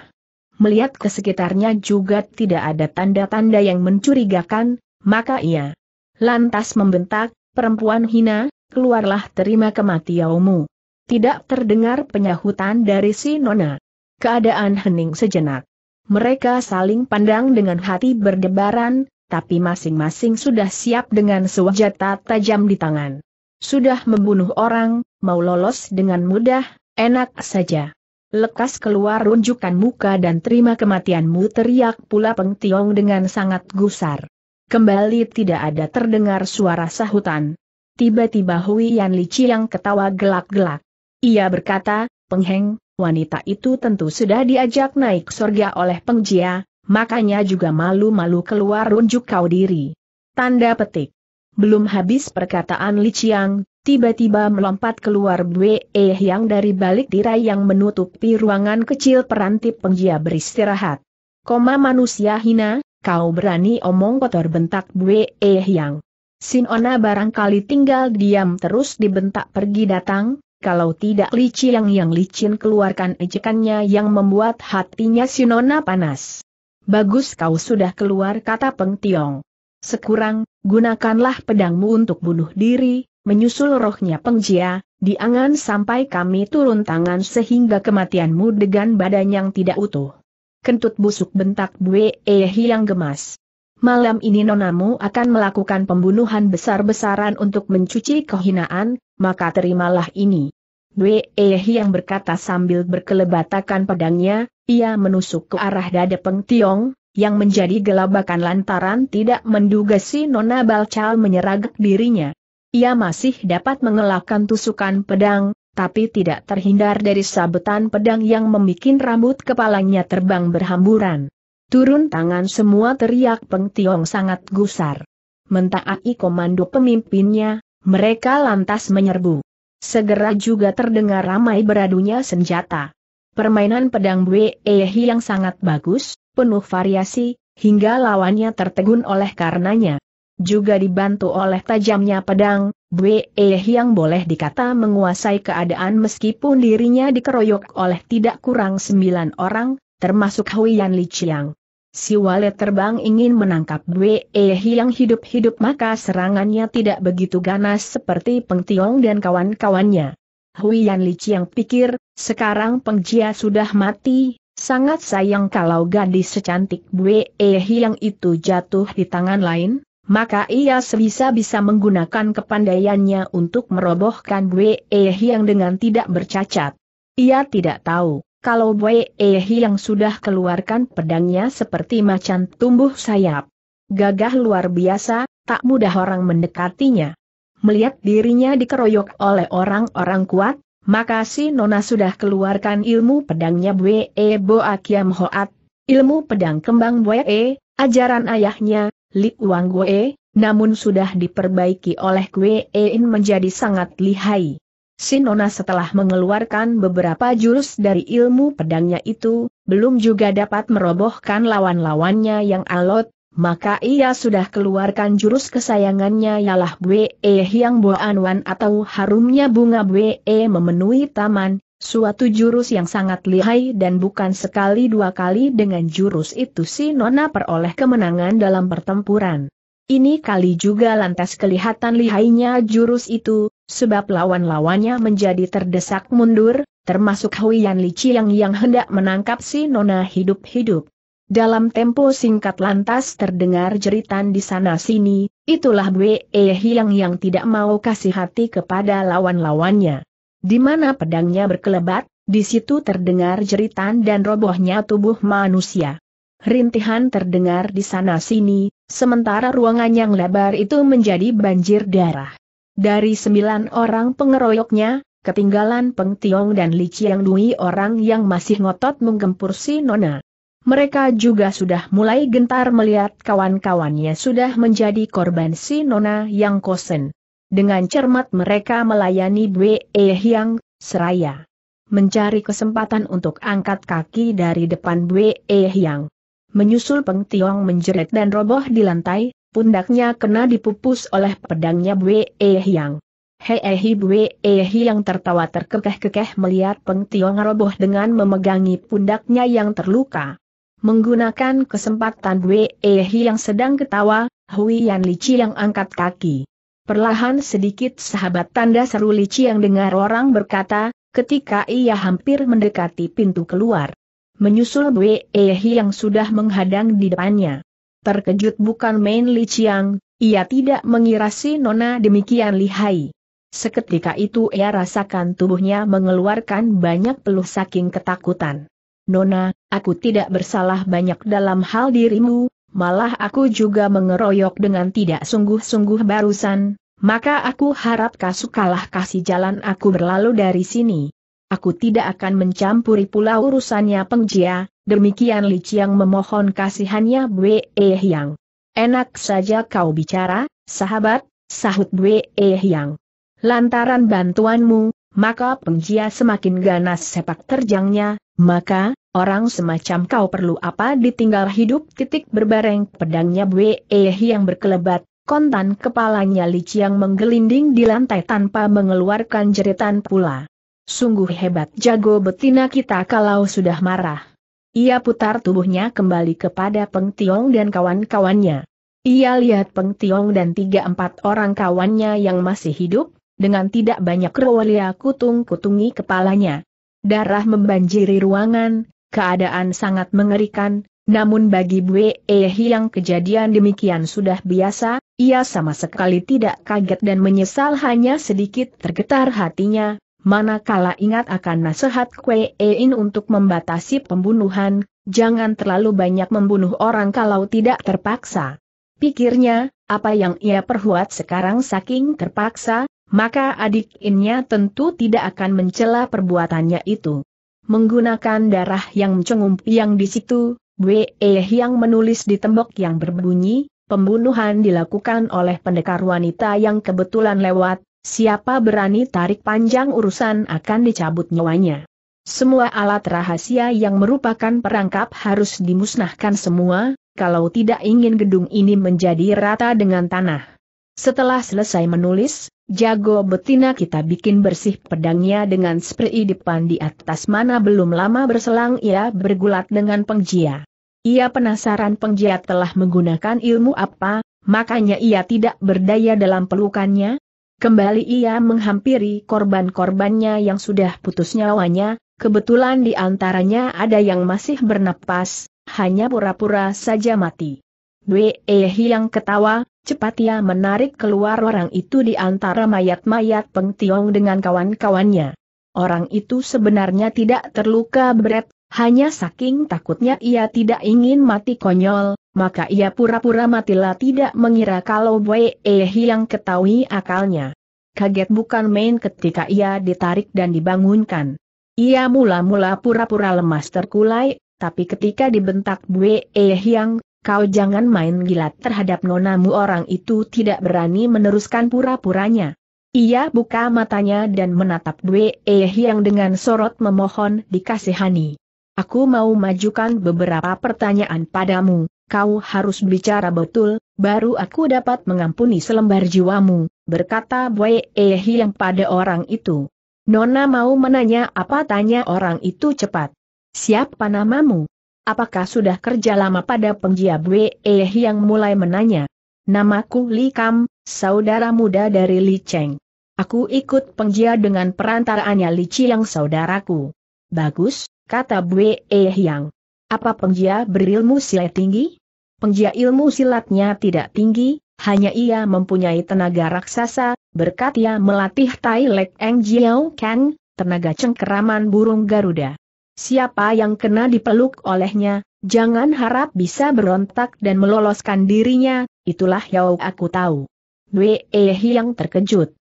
S1: Melihat ke sekitarnya juga tidak ada tanda-tanda yang mencurigakan, maka ia lantas membentak, perempuan hina, keluarlah terima kematianmu. Tidak terdengar penyahutan dari si Nona. Keadaan hening sejenak. Mereka saling pandang dengan hati berdebaran, tapi masing-masing sudah siap dengan sewajata tajam di tangan. Sudah membunuh orang, mau lolos dengan mudah, enak saja. Lekas keluar runjukan muka dan terima kematianmu teriak pula Peng Tiong dengan sangat gusar. Kembali tidak ada terdengar suara sahutan. Tiba-tiba Hui Yan Li yang ketawa gelak-gelak. Ia berkata, Pengheng, wanita itu tentu sudah diajak naik surga oleh Peng Jia, makanya juga malu-malu keluar runjuk kau diri. Tanda petik. Belum habis perkataan Li Chiang, tiba-tiba melompat keluar Bue Eh yang dari balik tirai yang menutupi ruangan kecil perantip penggia beristirahat. Koma manusia hina, kau berani omong kotor bentak Bue Eh yang. Sinona barangkali tinggal diam terus dibentak pergi datang, kalau tidak Li Chiang yang licin keluarkan ejekannya yang membuat hatinya Sinona panas. Bagus kau sudah keluar kata Peng Tiong. Sekurang, gunakanlah pedangmu untuk bunuh diri, menyusul rohnya pengjia, diangan sampai kami turun tangan sehingga kematianmu dengan badan yang tidak utuh. Kentut busuk bentak Bue Ehi yang gemas. Malam ini nonamu akan melakukan pembunuhan besar-besaran untuk mencuci kehinaan, maka terimalah ini. Bue Ehi yang berkata sambil berkelebatakan pedangnya, ia menusuk ke arah dada Peng Tiong, yang menjadi gelabakan lantaran tidak menduga si Nona Balcal menyeragak dirinya. Ia masih dapat mengelakkan tusukan pedang, tapi tidak terhindar dari sabetan pedang yang membuat rambut kepalanya terbang berhamburan. Turun tangan semua teriak Peng Tiong sangat gusar. Mentaati komando pemimpinnya, mereka lantas menyerbu. Segera juga terdengar ramai beradunya senjata. Permainan pedang Wei yang sangat bagus, penuh variasi, hingga lawannya tertegun oleh karenanya. Juga dibantu oleh tajamnya pedang, Bwe yang boleh dikata menguasai keadaan meskipun dirinya dikeroyok oleh tidak kurang sembilan orang, termasuk Yan Li Chiang. Si Wale terbang ingin menangkap Bwe yang hidup-hidup maka serangannya tidak begitu ganas seperti Peng Tiong dan kawan-kawannya. Yan Li Chiang pikir, sekarang Peng Jia sudah mati, Sangat sayang kalau gadis secantik Bue Hiang itu jatuh di tangan lain, maka ia sebisa-bisa menggunakan kepandaiannya untuk merobohkan Bue Hiang dengan tidak bercacat. Ia tidak tahu, kalau Bue Hiang sudah keluarkan pedangnya seperti macan tumbuh sayap. Gagah luar biasa, tak mudah orang mendekatinya. Melihat dirinya dikeroyok oleh orang-orang kuat, maka si Nona sudah keluarkan ilmu pedangnya Bwe e Bo Akiam Hoat, ilmu pedang kembang Bwe, e, ajaran ayahnya, Li Wang e, namun sudah diperbaiki oleh E In menjadi sangat lihai. si nona setelah mengeluarkan beberapa jurus dari ilmu pedangnya itu, belum juga dapat merobohkan lawan-lawannya yang alot, maka ia sudah keluarkan jurus kesayangannya ialah Bwe Hyang Boan Wan atau harumnya bunga Bwe e memenuhi taman, suatu jurus yang sangat lihai dan bukan sekali dua kali dengan jurus itu si Nona peroleh kemenangan dalam pertempuran. Ini kali juga lantas kelihatan lihainya jurus itu, sebab lawan-lawannya menjadi terdesak mundur, termasuk Huian Li yang yang hendak menangkap si Nona hidup-hidup. Dalam tempo singkat lantas terdengar jeritan di sana-sini, itulah Bwe Hiang yang tidak mau kasih hati kepada lawan-lawannya. Di mana pedangnya berkelebat, di situ terdengar jeritan dan robohnya tubuh manusia. Rintihan terdengar di sana-sini, sementara ruangan yang lebar itu menjadi banjir darah. Dari sembilan orang pengeroyoknya, ketinggalan Peng Tiong dan Li Chiang Dui orang yang masih ngotot menggempur si Nona. Mereka juga sudah mulai gentar melihat kawan-kawannya sudah menjadi korban si Nona yang kosen. Dengan cermat mereka melayani Bwe Hyang, seraya mencari kesempatan untuk angkat kaki dari depan Bwe Hyang. Menyusul Peng Tiong menjerit dan roboh di lantai, pundaknya kena dipupus oleh pedangnya Bwe Hyang. Hei Bwe Hyang tertawa terkekeh-kekeh melihat Peng Tiong roboh dengan memegangi pundaknya yang terluka. Menggunakan kesempatan Wei Ehi yang sedang ketawa, Hui Yan Lici yang angkat kaki. Perlahan sedikit sahabat tanda seru Lici yang dengar orang berkata, ketika ia hampir mendekati pintu keluar. Menyusul Wei Ehi yang sudah menghadang di depannya. Terkejut bukan main Li Chiang, ia tidak mengira si Nona demikian lihai. Seketika itu ia rasakan tubuhnya mengeluarkan banyak peluh saking ketakutan. Nona, aku tidak bersalah banyak dalam hal dirimu, malah aku juga mengeroyok dengan tidak sungguh-sungguh barusan, maka aku harap kasukalah kasih jalan aku berlalu dari sini. Aku tidak akan mencampuri pula urusannya pengjia, demikian Li Chiang memohon kasihannya Bwe Yang. Enak saja kau bicara, sahabat, sahut Bwe Yang. Lantaran bantuanmu, maka pengjia semakin ganas sepak terjangnya, maka, orang semacam kau perlu apa ditinggal hidup titik berbareng pedangnya Bwe yang berkelebat, kontan kepalanya Li Chiang menggelinding di lantai tanpa mengeluarkan jeritan pula. Sungguh hebat jago betina kita kalau sudah marah. Ia putar tubuhnya kembali kepada Peng Tiong dan kawan-kawannya. Ia lihat Peng Tiong dan tiga empat orang kawannya yang masih hidup, dengan tidak banyak Rewalia kutung-kutungi kepalanya. Darah membanjiri ruangan, keadaan sangat mengerikan, namun bagi Bue Ehi yang kejadian demikian sudah biasa, ia sama sekali tidak kaget dan menyesal hanya sedikit tergetar hatinya, manakala ingat akan nasihat Kwe Ein untuk membatasi pembunuhan, jangan terlalu banyak membunuh orang kalau tidak terpaksa. Pikirnya, apa yang ia perbuat sekarang saking terpaksa, maka adik innya tentu tidak akan mencela perbuatannya itu. Menggunakan darah yang mencengum yang di situ, WE yang menulis di tembok yang berbunyi, pembunuhan dilakukan oleh pendekar wanita yang kebetulan lewat, siapa berani tarik panjang urusan akan dicabut nyawanya. Semua alat rahasia yang merupakan perangkap harus dimusnahkan semua, kalau tidak ingin gedung ini menjadi rata dengan tanah. Setelah selesai menulis, jago betina kita bikin bersih pedangnya dengan spray depan di atas mana belum lama berselang ia bergulat dengan pengjia. Ia penasaran pengjia telah menggunakan ilmu apa, makanya ia tidak berdaya dalam pelukannya. Kembali ia menghampiri korban-korbannya yang sudah putus nyawanya, kebetulan di antaranya ada yang masih bernapas, hanya pura-pura saja mati. Behi yang ketawa, cepat ia menarik keluar orang itu di antara mayat-mayat Peng Tiong dengan kawan-kawannya. Orang itu sebenarnya tidak terluka berat, hanya saking takutnya ia tidak ingin mati konyol, maka ia pura-pura matilah tidak mengira kalau Behi yang ketahui akalnya. Kaget bukan main ketika ia ditarik dan dibangunkan. Ia mula-mula pura-pura lemas terkulai, tapi ketika dibentak Bue Eh Yang, Kau jangan main gila terhadap nonamu orang itu tidak berani meneruskan pura-puranya. Ia buka matanya dan menatap Dwe Eh yang dengan sorot memohon dikasihani. Aku mau majukan beberapa pertanyaan padamu, kau harus bicara betul, baru aku dapat mengampuni selembar jiwamu, berkata Dwe Eh yang pada orang itu. Nona mau menanya apa tanya orang itu cepat. Siapa namamu? Apakah sudah kerja lama pada penggiat Bwe Eh yang mulai menanya? Namaku Li Kam, saudara muda dari Li Cheng. Aku ikut penggia dengan perantaraannya Li Chiang saudaraku. Bagus, kata Bwe Eh yang. Apa pengjia berilmu silat tinggi? Pengjia ilmu silatnya tidak tinggi, hanya ia mempunyai tenaga raksasa, berkat ia melatih Tai Lek Eng Jiao Kang, tenaga cengkeraman burung Garuda. Siapa yang kena dipeluk olehnya, jangan harap bisa berontak dan meloloskan dirinya, itulah yang aku tahu. Wei yang terkejut.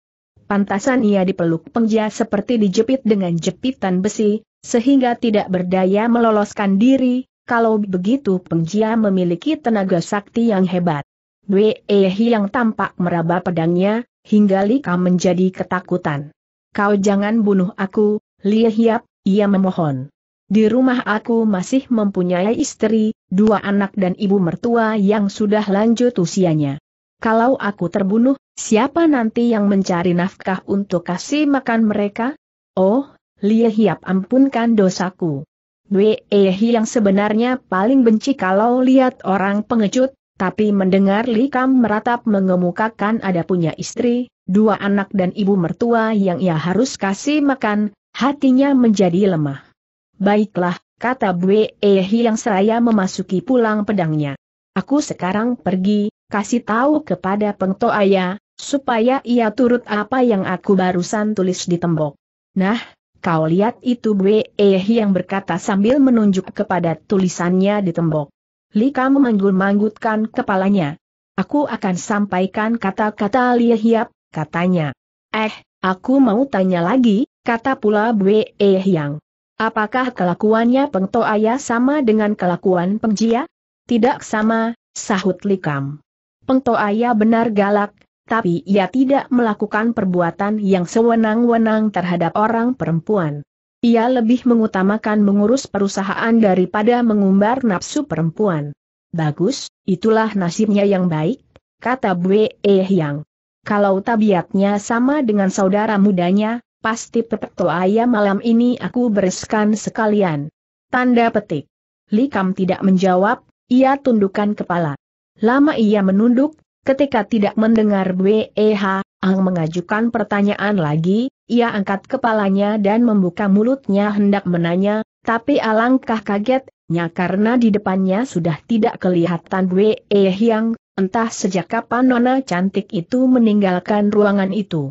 S1: Pantasan ia dipeluk pengja seperti dijepit dengan jepitan besi, sehingga tidak berdaya meloloskan diri, kalau begitu pengja memiliki tenaga sakti yang hebat. Wei yang tampak meraba pedangnya, hingga Lika menjadi ketakutan. Kau jangan bunuh aku, Li Hiap, ia memohon. Di rumah aku masih mempunyai istri, dua anak dan ibu mertua yang sudah lanjut usianya. Kalau aku terbunuh, siapa nanti yang mencari nafkah untuk kasih makan mereka? Oh, Lie ampunkan dosaku. Wei yang sebenarnya paling benci kalau lihat orang pengecut, tapi mendengar Li Kam meratap mengemukakan ada punya istri, dua anak dan ibu mertua yang ia harus kasih makan, hatinya menjadi lemah. Baiklah, kata Bwe Ehi yang seraya memasuki pulang pedangnya. Aku sekarang pergi, kasih tahu kepada Pengto Ayah, supaya ia turut apa yang aku barusan tulis di tembok. Nah, kau lihat itu Bwe Ehi yang berkata sambil menunjuk kepada tulisannya di tembok. Lika memanggul-manggutkan kepalanya. Aku akan sampaikan kata-kata Li Hiap, katanya. Eh, aku mau tanya lagi, kata pula Bwe yang. Apakah kelakuannya Peng Toaya sama dengan kelakuan Peng Tidak sama, sahut Likam. Peng Toaya benar galak, tapi ia tidak melakukan perbuatan yang sewenang-wenang terhadap orang perempuan. Ia lebih mengutamakan mengurus perusahaan daripada mengumbar nafsu perempuan. Bagus, itulah nasibnya yang baik, kata Bwe Yang. Kalau tabiatnya sama dengan saudara mudanya, pasti pepeto ayam malam ini aku bereskan sekalian. Tanda petik. Likam tidak menjawab, ia tundukkan kepala. Lama ia menunduk, ketika tidak mendengar BEH, Ang mengajukan pertanyaan lagi, ia angkat kepalanya dan membuka mulutnya hendak menanya, tapi alangkah kagetnya karena di depannya sudah tidak kelihatan Weh yang, entah sejak kapan Nona cantik itu meninggalkan ruangan itu.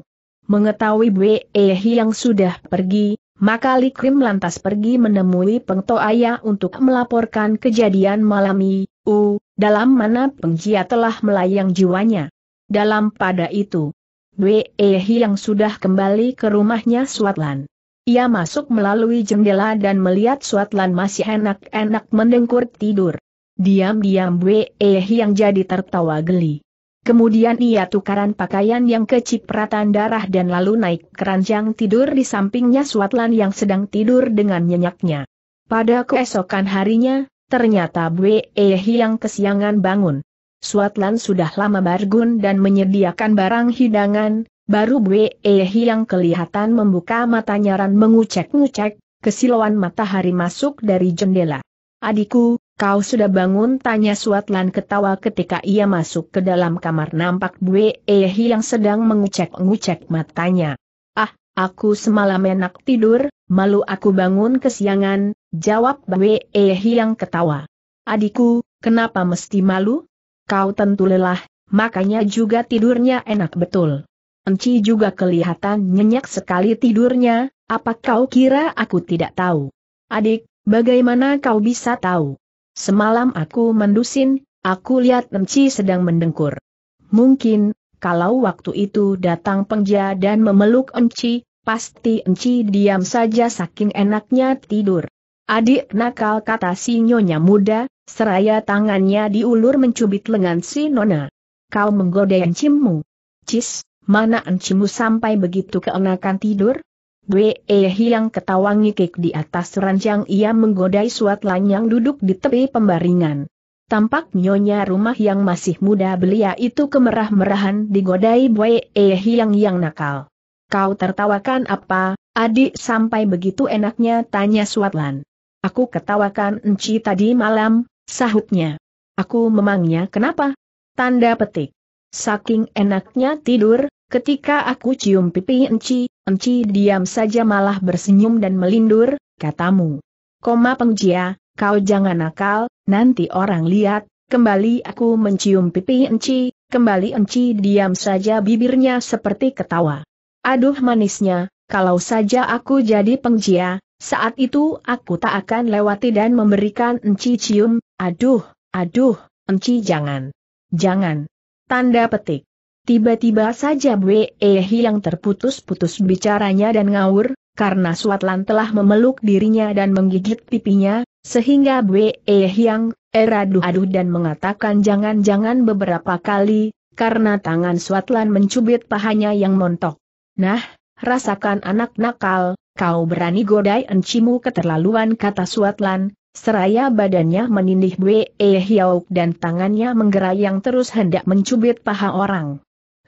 S1: Mengetahui Bwe yang sudah pergi, maka Likrim lantas pergi menemui Pengto Ayah untuk melaporkan kejadian malam itu. dalam mana pengjia telah melayang jiwanya. Dalam pada itu, Bwe yang sudah kembali ke rumahnya Swatlan. Ia masuk melalui jendela dan melihat Swatlan masih enak-enak mendengkur tidur. Diam-diam Bwe yang jadi tertawa geli. Kemudian ia tukaran pakaian yang kecipratan darah dan lalu naik keranjang tidur di sampingnya Suatlan yang sedang tidur dengan nyenyaknya. Pada keesokan harinya, ternyata Bwe Ehi yang kesiangan bangun. Suatlan sudah lama bargun dan menyediakan barang hidangan, baru Bwe Ehi yang kelihatan membuka matanya ran mengucek-ngucek, kesilauan matahari masuk dari jendela. Adikku, Kau sudah bangun? Tanya Suatlan ketawa ketika ia masuk ke dalam kamar nampak Bue Ehi yang sedang mengucek-ngucek matanya. Ah, aku semalam enak tidur, malu aku bangun kesiangan, jawab Bue Ehi yang ketawa. Adikku, kenapa mesti malu? Kau tentu lelah, makanya juga tidurnya enak betul. Enci juga kelihatan nyenyak sekali tidurnya, apa kau kira aku tidak tahu? Adik, bagaimana kau bisa tahu? Semalam aku mendusin, aku lihat Nemci sedang mendengkur. Mungkin, kalau waktu itu datang pengja dan memeluk Nemci, pasti Nemci diam saja saking enaknya tidur. Adik nakal kata si nyonya muda, seraya tangannya diulur mencubit lengan si nona. Kau menggoda encimu. Cis, mana encimu sampai begitu keenakan tidur? Behi yang ketawa ngikik di atas ranjang ia menggodai suat yang duduk di tepi pembaringan. Tampak nyonya rumah yang masih muda belia itu kemerah-merahan digodai Behi yang yang nakal. Kau tertawakan apa, adik sampai begitu enaknya tanya Suatlan. Aku ketawakan enci tadi malam, sahutnya. Aku memangnya kenapa? Tanda petik. Saking enaknya tidur, Ketika aku cium pipi Enci, Enci diam saja malah bersenyum dan melindur, katamu. Koma pengjia, kau jangan nakal, nanti orang lihat, kembali aku mencium pipi Enci, kembali Enci diam saja bibirnya seperti ketawa. Aduh manisnya, kalau saja aku jadi pengjia, saat itu aku tak akan lewati dan memberikan Enci cium, aduh, aduh, Enci jangan. Jangan. Tanda petik. Tiba-tiba saja Bwe Ehi yang terputus-putus bicaranya dan ngawur, karena Suatlan telah memeluk dirinya dan menggigit pipinya, sehingga Bwe Ehi yang eraduh-aduh dan mengatakan jangan-jangan beberapa kali, karena tangan Suatlan mencubit pahanya yang montok. Nah, rasakan anak nakal, kau berani godai encimu keterlaluan kata Suatlan, Seraya badannya menindih Bwe Hyauk dan tangannya menggerayang terus hendak mencubit paha orang.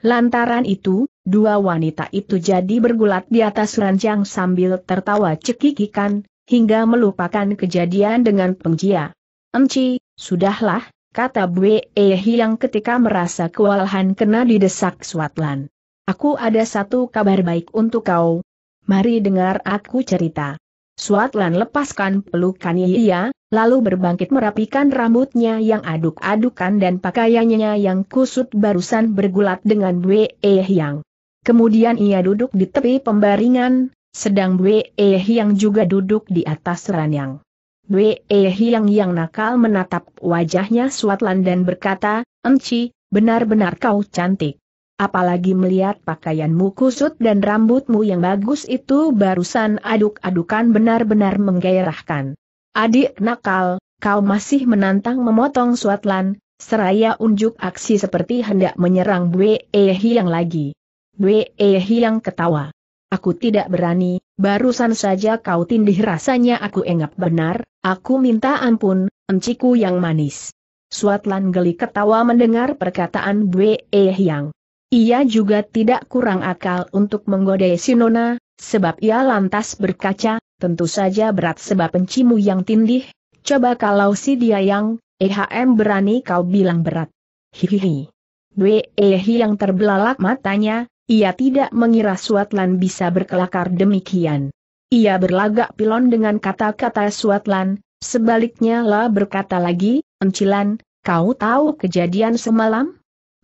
S1: Lantaran itu, dua wanita itu jadi bergulat di atas ranjang sambil tertawa cekikikan, hingga melupakan kejadian dengan pengjia. Enci, sudahlah, kata Bwe yang e ketika merasa kewalahan kena didesak Swatlan. Aku ada satu kabar baik untuk kau. Mari dengar aku cerita. Suatlan lepaskan pelukan ia, lalu berbangkit merapikan rambutnya yang aduk-adukan dan pakaiannya yang kusut barusan bergulat dengan Bwe Ehyang. Kemudian ia duduk di tepi pembaringan, sedang Bwe Ehyang juga duduk di atas ranjang. Bwe Ehyang yang nakal menatap wajahnya Suatlan dan berkata, Enci, benar-benar kau cantik. Apalagi melihat pakaianmu kusut dan rambutmu yang bagus itu barusan aduk-adukan benar-benar menggairahkan. Adik nakal, kau masih menantang memotong suatlan, seraya unjuk aksi seperti hendak menyerang Bwe yang lagi. Bwe yang ketawa. Aku tidak berani, barusan saja kau tindih rasanya aku engap benar, aku minta ampun, enciku yang manis. Suatlan geli ketawa mendengar perkataan Bwe Yang. Ia juga tidak kurang akal untuk menggodai Sinona, sebab ia lantas berkaca, tentu saja berat sebab pencimu yang tindih, coba kalau si dia yang, EHM berani kau bilang berat. Hihihi. Dweehi eh, yang terbelalak matanya, ia tidak mengira Suatlan bisa berkelakar demikian. Ia berlagak pilon dengan kata-kata Suatlan, sebaliknya lah berkata lagi, Encilan, kau tahu kejadian semalam?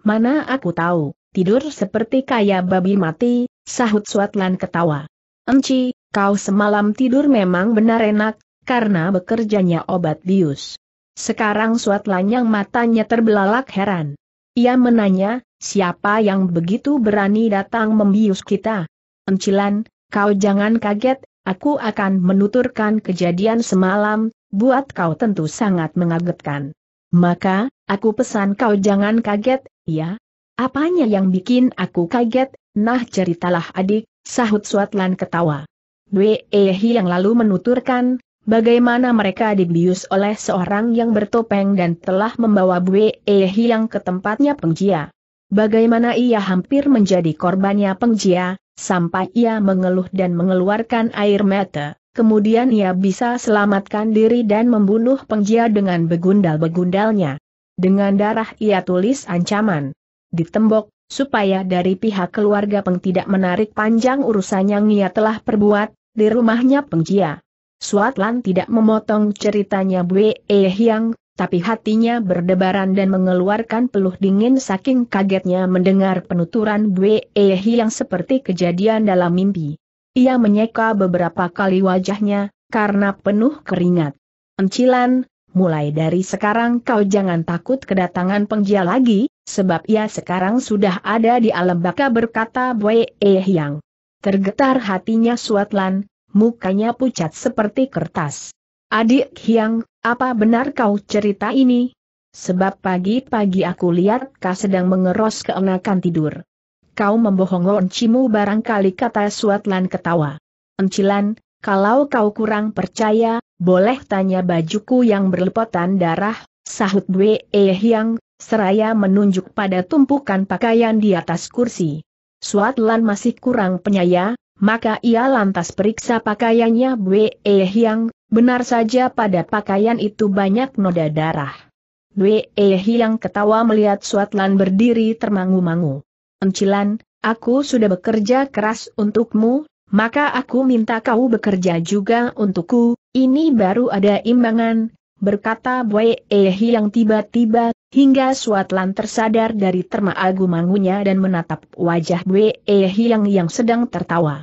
S1: Mana aku tahu tidur seperti kaya babi mati, sahut Suatlan ketawa. Enci, kau semalam tidur memang benar enak, karena bekerjanya obat bius. Sekarang Suatlan yang matanya terbelalak heran. Ia menanya, siapa yang begitu berani datang membius kita? Encilan, kau jangan kaget, aku akan menuturkan kejadian semalam, buat kau tentu sangat mengagetkan. Maka, aku pesan kau jangan kaget, ya, Apanya yang bikin aku kaget, nah ceritalah adik, sahut Suatlan ketawa. Wehi yang lalu menuturkan, bagaimana mereka dibius oleh seorang yang bertopeng dan telah membawa Wehi yang ke tempatnya pengjia. Bagaimana ia hampir menjadi korbannya pengjia, sampai ia mengeluh dan mengeluarkan air mata, kemudian ia bisa selamatkan diri dan membunuh pengjia dengan begundal-begundalnya. Dengan darah ia tulis ancaman di tembok, supaya dari pihak keluarga Peng tidak menarik panjang urusan yang ia telah perbuat, di rumahnya Peng Jia. Suatlan tidak memotong ceritanya Bue E Hyang, tapi hatinya berdebaran dan mengeluarkan peluh dingin saking kagetnya mendengar penuturan Bue E Hyang seperti kejadian dalam mimpi. Ia menyeka beberapa kali wajahnya, karena penuh keringat. Encilan, mulai dari sekarang kau jangan takut kedatangan pengjia lagi, sebab ia sekarang sudah ada di alam baka berkata Bwe Eh Yang. Tergetar hatinya Suatlan, mukanya pucat seperti kertas. Adik Hyang, apa benar kau cerita ini? Sebab pagi-pagi aku lihat kau sedang mengeros keenakan tidur. Kau membohong Oncimu barangkali kata Suatlan ketawa. Encilan, kalau kau kurang percaya, boleh tanya bajuku yang berlepotan darah, sahut Bwe Eh Hyang, seraya menunjuk pada tumpukan pakaian di atas kursi. Suatlan masih kurang penyaya, maka ia lantas periksa pakaiannya Bwe Hyang, benar saja pada pakaian itu banyak noda darah. Bwe Hyang ketawa melihat Suatlan berdiri termangu-mangu. Encilan, aku sudah bekerja keras untukmu, maka aku minta kau bekerja juga untukku, ini baru ada imbangan, berkata Bwe Ehi yang tiba-tiba, hingga Suatlan tersadar dari terma mangunya dan menatap wajah Bwe Ehi yang yang sedang tertawa.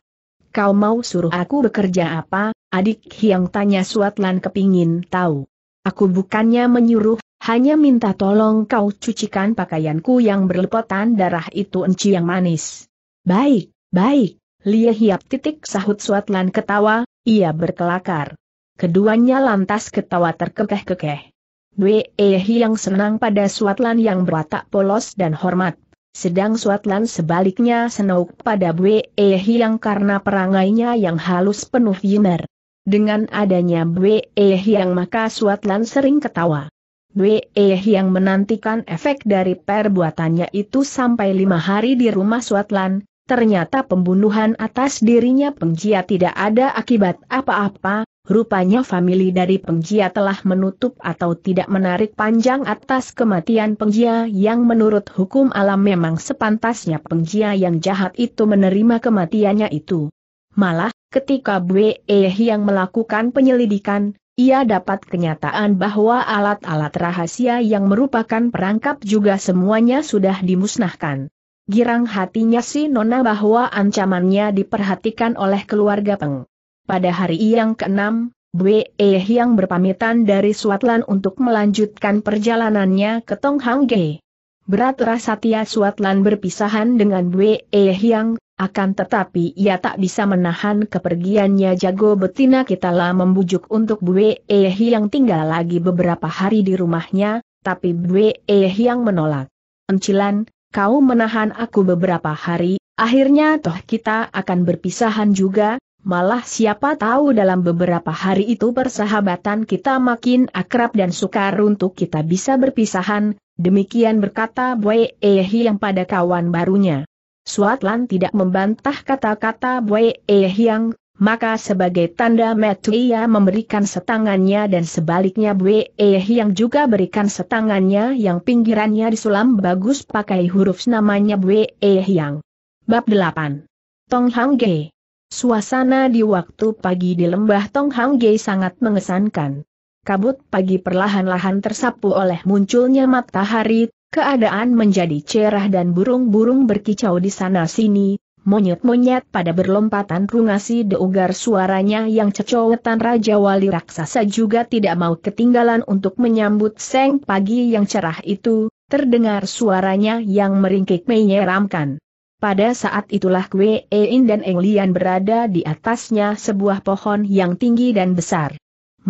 S1: Kau mau suruh aku bekerja apa, adik Hiang tanya Suatlan kepingin tahu. Aku bukannya menyuruh, hanya minta tolong kau cucikan pakaianku yang berlepotan darah itu enci yang manis. Baik, baik, lia Hiap titik sahut Suatlan ketawa, ia berkelakar. Keduanya lantas ketawa terkekeh-kekeh. Dwe Ehi yang senang pada Suatlan yang berwatak polos dan hormat, sedang Suatlan sebaliknya senauk pada Bwe Ehi yang karena perangainya yang halus penuh yiner. Dengan adanya Bwe Ehi yang maka Suatlan sering ketawa. Bwe Ehi yang menantikan efek dari perbuatannya itu sampai lima hari di rumah Suatlan, ternyata pembunuhan atas dirinya pengjia tidak ada akibat apa-apa, Rupanya famili dari Penggia telah menutup atau tidak menarik panjang atas kematian Penggia yang menurut hukum alam memang sepantasnya Penggia yang jahat itu menerima kematiannya itu. Malah, ketika Bwe yang melakukan penyelidikan, ia dapat kenyataan bahwa alat-alat rahasia yang merupakan perangkap juga semuanya sudah dimusnahkan. Girang hatinya si Nona bahwa ancamannya diperhatikan oleh keluarga Peng pada hari yang keenam, Bwe yang berpamitan dari Suatlan untuk melanjutkan perjalanannya ke Tonghangge. Berat rasa Tia Suatlan berpisahan dengan Bwe yang, akan tetapi ia tak bisa menahan kepergiannya jago betina kita lah membujuk untuk Bwe yang tinggal lagi beberapa hari di rumahnya, tapi Bwe yang menolak. Encilan, kau menahan aku beberapa hari, akhirnya toh kita akan berpisahan juga, malah siapa tahu dalam beberapa hari itu persahabatan kita makin akrab dan sukar untuk kita bisa berpisahan, demikian berkata Bue Ehi yang pada kawan barunya. Suatlan tidak membantah kata-kata Bue Ehi yang, maka sebagai tanda metu ia memberikan setangannya dan sebaliknya Bue Ehi yang juga berikan setangannya yang pinggirannya disulam bagus pakai huruf namanya Bue Ehi yang. Bab 8. Tong Hang Ge Suasana di waktu pagi di lembah Tonghangge sangat mengesankan. Kabut pagi perlahan-lahan tersapu oleh munculnya matahari, keadaan menjadi cerah dan burung-burung berkicau di sana-sini, monyet-monyet pada berlompatan rungasi deugar suaranya yang cecowetan Raja Wali Raksasa juga tidak mau ketinggalan untuk menyambut seng pagi yang cerah itu, terdengar suaranya yang meringkik menyeramkan. Pada saat itulah Kwe Ein dan Eng Lian berada di atasnya sebuah pohon yang tinggi dan besar.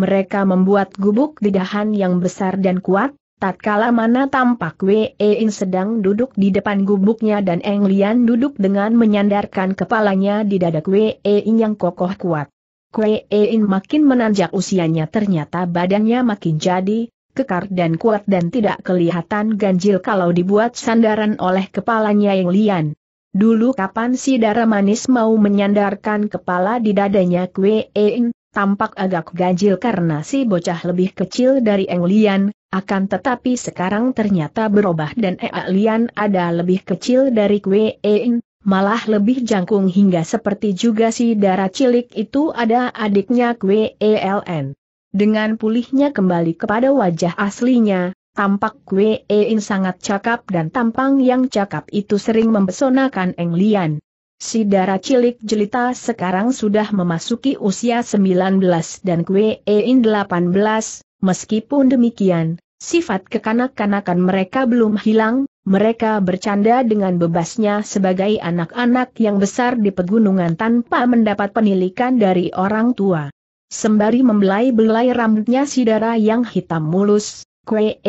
S1: Mereka membuat gubuk di dahan yang besar dan kuat, tatkala mana tampak Kwe Ein sedang duduk di depan gubuknya dan Eng Lian duduk dengan menyandarkan kepalanya di dada Kwe Ein yang kokoh kuat. Kwe Ein makin menanjak usianya ternyata badannya makin jadi, kekar dan kuat dan tidak kelihatan ganjil kalau dibuat sandaran oleh kepalanya Eng Lian. Dulu kapan si darah manis mau menyandarkan kepala di dadanya Kue Eng, tampak agak ganjil karena si bocah lebih kecil dari Eng Lian, akan tetapi sekarang ternyata berubah dan Eng Lian ada lebih kecil dari Kue Eng, malah lebih jangkung hingga seperti juga si darah cilik itu ada adiknya Kue Eln. Dengan pulihnya kembali kepada wajah aslinya, Tampak Kue Ein sangat cakap dan tampang yang cakap itu sering membesonakan Eng Lian. Si darah cilik jelita sekarang sudah memasuki usia 19 dan Kue Ein 18, meskipun demikian, sifat kekanak-kanakan mereka belum hilang, mereka bercanda dengan bebasnya sebagai anak-anak yang besar di pegunungan tanpa mendapat penilikan dari orang tua. Sembari membelai-belai rambutnya si darah yang hitam mulus, Kue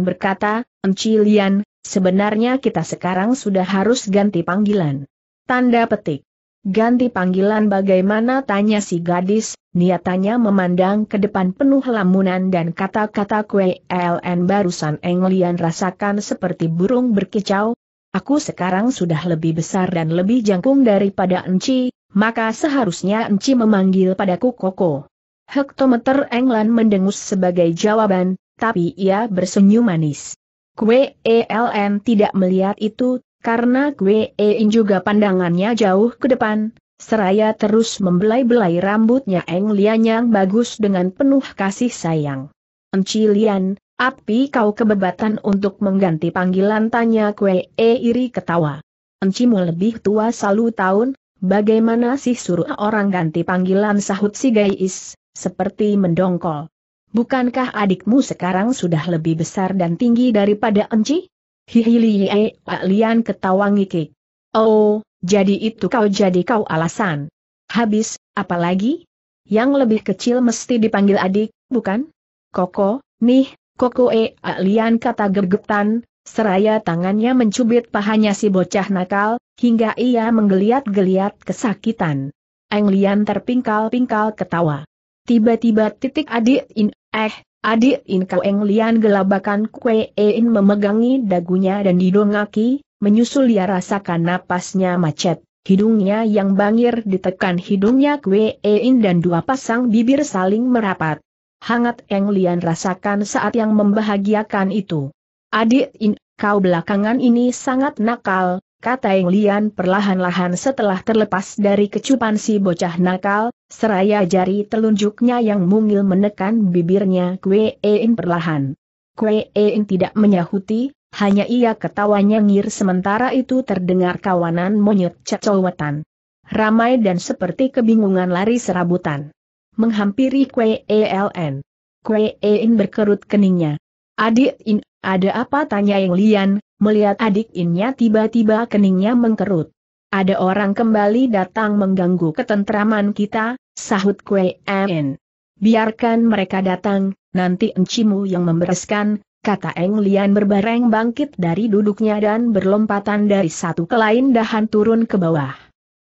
S1: berkata, Enci Lian, sebenarnya kita sekarang sudah harus ganti panggilan. Tanda petik. Ganti panggilan bagaimana tanya si gadis, niatannya memandang ke depan penuh lamunan dan kata-kata kue LN barusan Englian rasakan seperti burung berkicau. Aku sekarang sudah lebih besar dan lebih jangkung daripada Enci, maka seharusnya Enci memanggil padaku Koko. Hektometer Englan mendengus sebagai jawaban, tapi ia bersenyum manis. Kue, ELN tidak melihat itu, karena Kue EIN juga pandangannya jauh ke depan, seraya terus membelai-belai rambutnya Eng Lian yang bagus dengan penuh kasih sayang. Enci Lian, api kau kebebatan untuk mengganti panggilan tanya Kue E iri ketawa. Enci mu lebih tua selalu tahun, bagaimana sih suruh orang ganti panggilan sahut si Gais, seperti mendongkol. Bukankah adikmu sekarang sudah lebih besar dan tinggi daripada Enci? Hihiliye, Lian ketawa ngikik. Oh, jadi itu kau jadi kau alasan. Habis, apalagi? Yang lebih kecil mesti dipanggil adik, bukan? Koko, nih, Koko e, Lian kata gergetan, seraya tangannya mencubit pahanya si bocah nakal, hingga ia menggeliat-geliat kesakitan. Eng Lian terpingkal-pingkal ketawa. Tiba-tiba titik adik in, eh, adik in kau englian gelabakan kue in memegangi dagunya dan didongaki, menyusul ia rasakan napasnya macet. Hidungnya yang bangir ditekan hidungnya kue in dan dua pasang bibir saling merapat. Hangat Eng Lian rasakan saat yang membahagiakan itu. Adik In, kau belakangan ini sangat nakal, kata Eng Lian perlahan-lahan setelah terlepas dari kecupan si bocah nakal, seraya jari telunjuknya yang mungil menekan bibirnya Kue Ein perlahan. Kue Ein tidak menyahuti, hanya ia ketawanya ngir sementara itu terdengar kawanan monyet cecowetan. Ramai dan seperti kebingungan lari serabutan. Menghampiri Kue Eln. Kue Ein berkerut keningnya. Adik In, ada apa tanya Eng Lian, melihat adik innya tiba-tiba keningnya mengkerut. Ada orang kembali datang mengganggu ketentraman kita, sahut Kue En. Biarkan mereka datang, nanti encimu yang membereskan, kata Eng Lian berbareng bangkit dari duduknya dan berlompatan dari satu ke lain dahan turun ke bawah.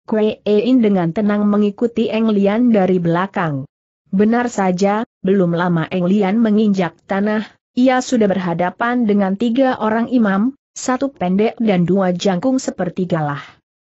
S1: Kue En dengan tenang mengikuti Eng Lian dari belakang. Benar saja, belum lama Eng Lian menginjak tanah, ia sudah berhadapan dengan tiga orang imam, satu pendek dan dua jangkung seperti galah.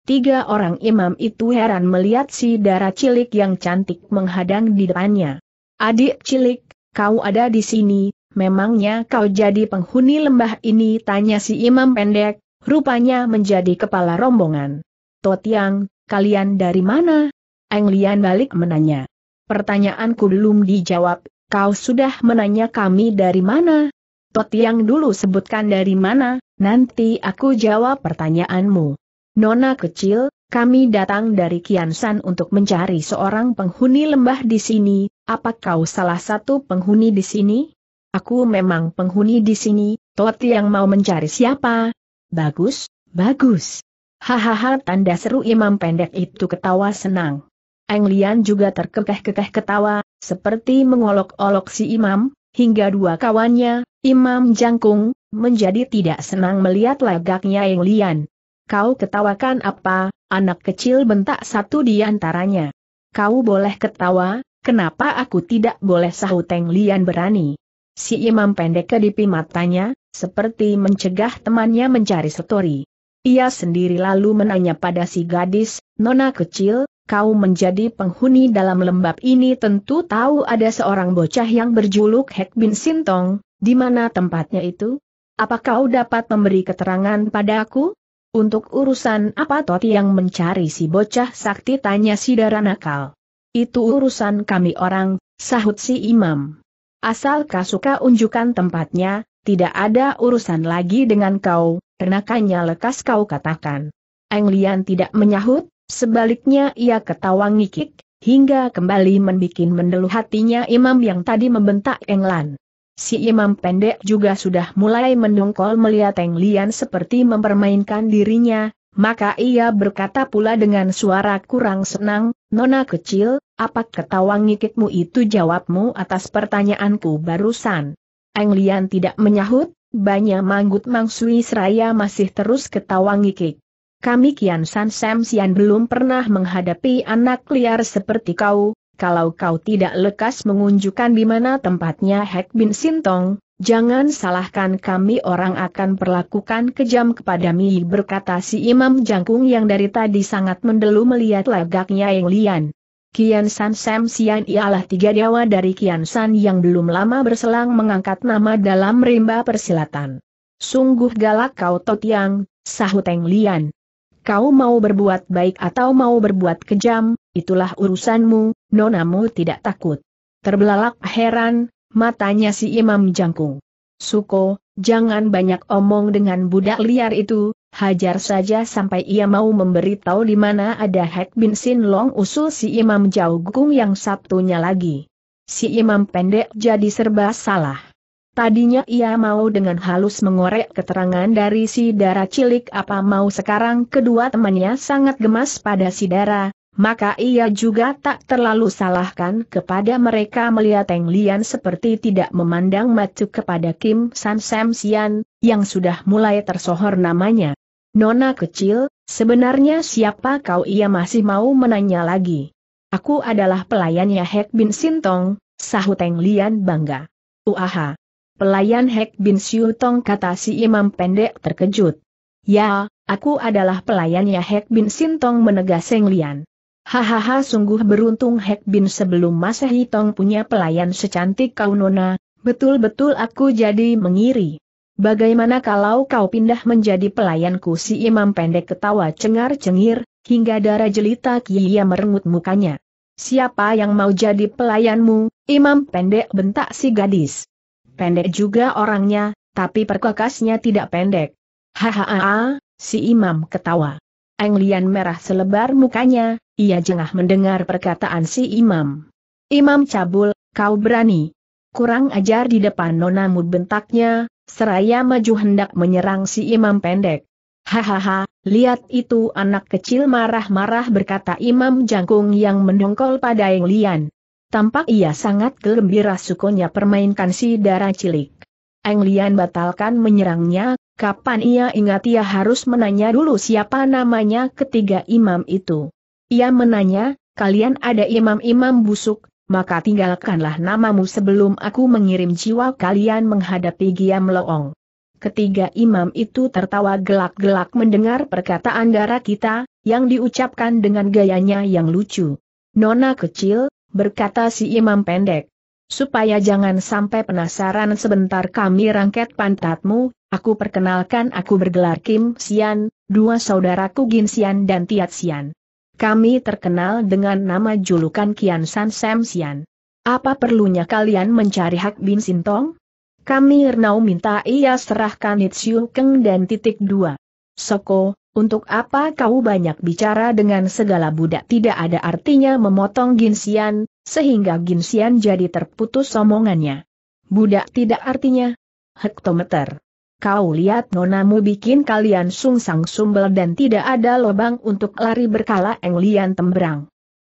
S1: Tiga orang imam itu heran melihat si darah cilik yang cantik menghadang di depannya. Adik cilik, kau ada di sini, memangnya kau jadi penghuni lembah ini? Tanya si imam pendek, rupanya menjadi kepala rombongan. Totiang, kalian dari mana? Eng Lian balik menanya. Pertanyaanku belum dijawab, kau sudah menanya kami dari mana? Totiang dulu sebutkan dari mana, Nanti aku jawab pertanyaanmu. Nona kecil, kami datang dari Kiansan untuk mencari seorang penghuni lembah di sini, apa kau salah satu penghuni di sini? Aku memang penghuni di sini, Toti yang mau mencari siapa? Bagus, bagus. Hahaha tanda seru imam pendek itu ketawa senang. Eng Lian juga terkekeh-kekeh ketawa, seperti mengolok-olok si imam, hingga dua kawannya, Imam Jangkung, menjadi tidak senang melihat lagaknya yang Lian. Kau ketawakan apa, anak kecil bentak satu di antaranya. Kau boleh ketawa, kenapa aku tidak boleh sahut Eng Lian berani. Si imam pendek kedipi matanya, seperti mencegah temannya mencari setori. Ia sendiri lalu menanya pada si gadis, nona kecil, kau menjadi penghuni dalam lembab ini tentu tahu ada seorang bocah yang berjuluk Hek Bin Sintong, di mana tempatnya itu? Apa kau dapat memberi keterangan padaku? Untuk urusan apa Toti yang mencari si bocah sakti tanya si Nakal. Itu urusan kami orang, sahut si imam. Asal kau suka unjukkan tempatnya, tidak ada urusan lagi dengan kau, renakannya lekas kau katakan. Eng tidak menyahut, Sebaliknya ia ketawa ngikik, hingga kembali membuat mendeluh hatinya imam yang tadi membentak Englan. Si imam pendek juga sudah mulai mendongkol melihat Englian seperti mempermainkan dirinya, maka ia berkata pula dengan suara kurang senang, Nona kecil, apa ketawa ngikikmu itu jawabmu atas pertanyaanku barusan? Englian tidak menyahut, banyak manggut mangsui seraya masih terus ketawa ngikik. Kami Kian San Sam Sian belum pernah menghadapi anak liar seperti kau, kalau kau tidak lekas mengunjukkan di mana tempatnya Hek Bin Sintong, jangan salahkan kami orang akan perlakukan kejam kepada mi berkata si Imam Jangkung yang dari tadi sangat mendelu melihat lagaknya Yang Lian. Kian San Sam Sian ialah tiga dewa dari Kian San yang belum lama berselang mengangkat nama dalam rimba persilatan. Sungguh galak kau Totiang, sahut Eng Lian. Kau mau berbuat baik atau mau berbuat kejam, itulah urusanmu, nonamu tidak takut. Terbelalak heran, matanya si imam jangkung. Suko, jangan banyak omong dengan budak liar itu, hajar saja sampai ia mau memberitahu di mana ada Hek Bin Sin Long usul si imam jauh Gung yang satunya lagi. Si imam pendek jadi serba salah. Tadinya ia mau dengan halus mengorek keterangan dari si darah cilik apa mau sekarang kedua temannya sangat gemas pada si darah, maka ia juga tak terlalu salahkan kepada mereka melihat Teng Lian seperti tidak memandang matu kepada Kim San Sam Sian, yang sudah mulai tersohor namanya. Nona kecil, sebenarnya siapa kau ia masih mau menanya lagi. Aku adalah pelayannya Hek Bin Sintong, sahut Teng Lian bangga. Uaha. Pelayan Hek Bin Siu Tong kata si imam pendek terkejut. Ya, aku adalah pelayannya Hek Bin Sintong menegas Seng Lian. Hahaha sungguh beruntung Hek Bin sebelum Masehi Tong punya pelayan secantik kau Nona, betul-betul aku jadi mengiri. Bagaimana kalau kau pindah menjadi pelayanku si imam pendek ketawa cengar-cengir, hingga darah jelita Kia merengut mukanya. Siapa yang mau jadi pelayanmu, imam pendek bentak si gadis. Pendek juga orangnya, tapi perkakasnya tidak pendek. Hahaha, si imam ketawa. Eng merah selebar mukanya, ia jengah mendengar perkataan si imam. Imam cabul, kau berani. Kurang ajar di depan nonamu bentaknya, seraya maju hendak menyerang si imam pendek. Hahaha, lihat itu anak kecil marah-marah berkata imam jangkung yang mendongkol pada Eng Lian. Tampak ia sangat gembira sukonya permainkan si darah cilik. Eng Lian batalkan menyerangnya, kapan ia ingat ia harus menanya dulu siapa namanya ketiga imam itu. Ia menanya, kalian ada imam-imam busuk, maka tinggalkanlah namamu sebelum aku mengirim jiwa kalian menghadapi Giam Loong. Ketiga imam itu tertawa gelak-gelak mendengar perkataan darah kita, yang diucapkan dengan gayanya yang lucu. Nona kecil, berkata si imam pendek. Supaya jangan sampai penasaran sebentar kami rangket pantatmu, aku perkenalkan aku bergelar Kim Sian, dua saudaraku Gin Sian dan Tiat Sian. Kami terkenal dengan nama julukan Kian San Sam Sian. Apa perlunya kalian mencari Hak Bin Sintong? Kami Renau minta ia serahkan itu Keng dan titik dua. Soko, untuk apa kau banyak bicara dengan segala budak tidak ada artinya memotong Ginsian, sehingga Ginsian jadi terputus somongannya. Budak tidak artinya. Hektometer. Kau lihat nonamu bikin kalian sungsang sumbel dan tidak ada lubang untuk lari berkala Englian Lian temberang.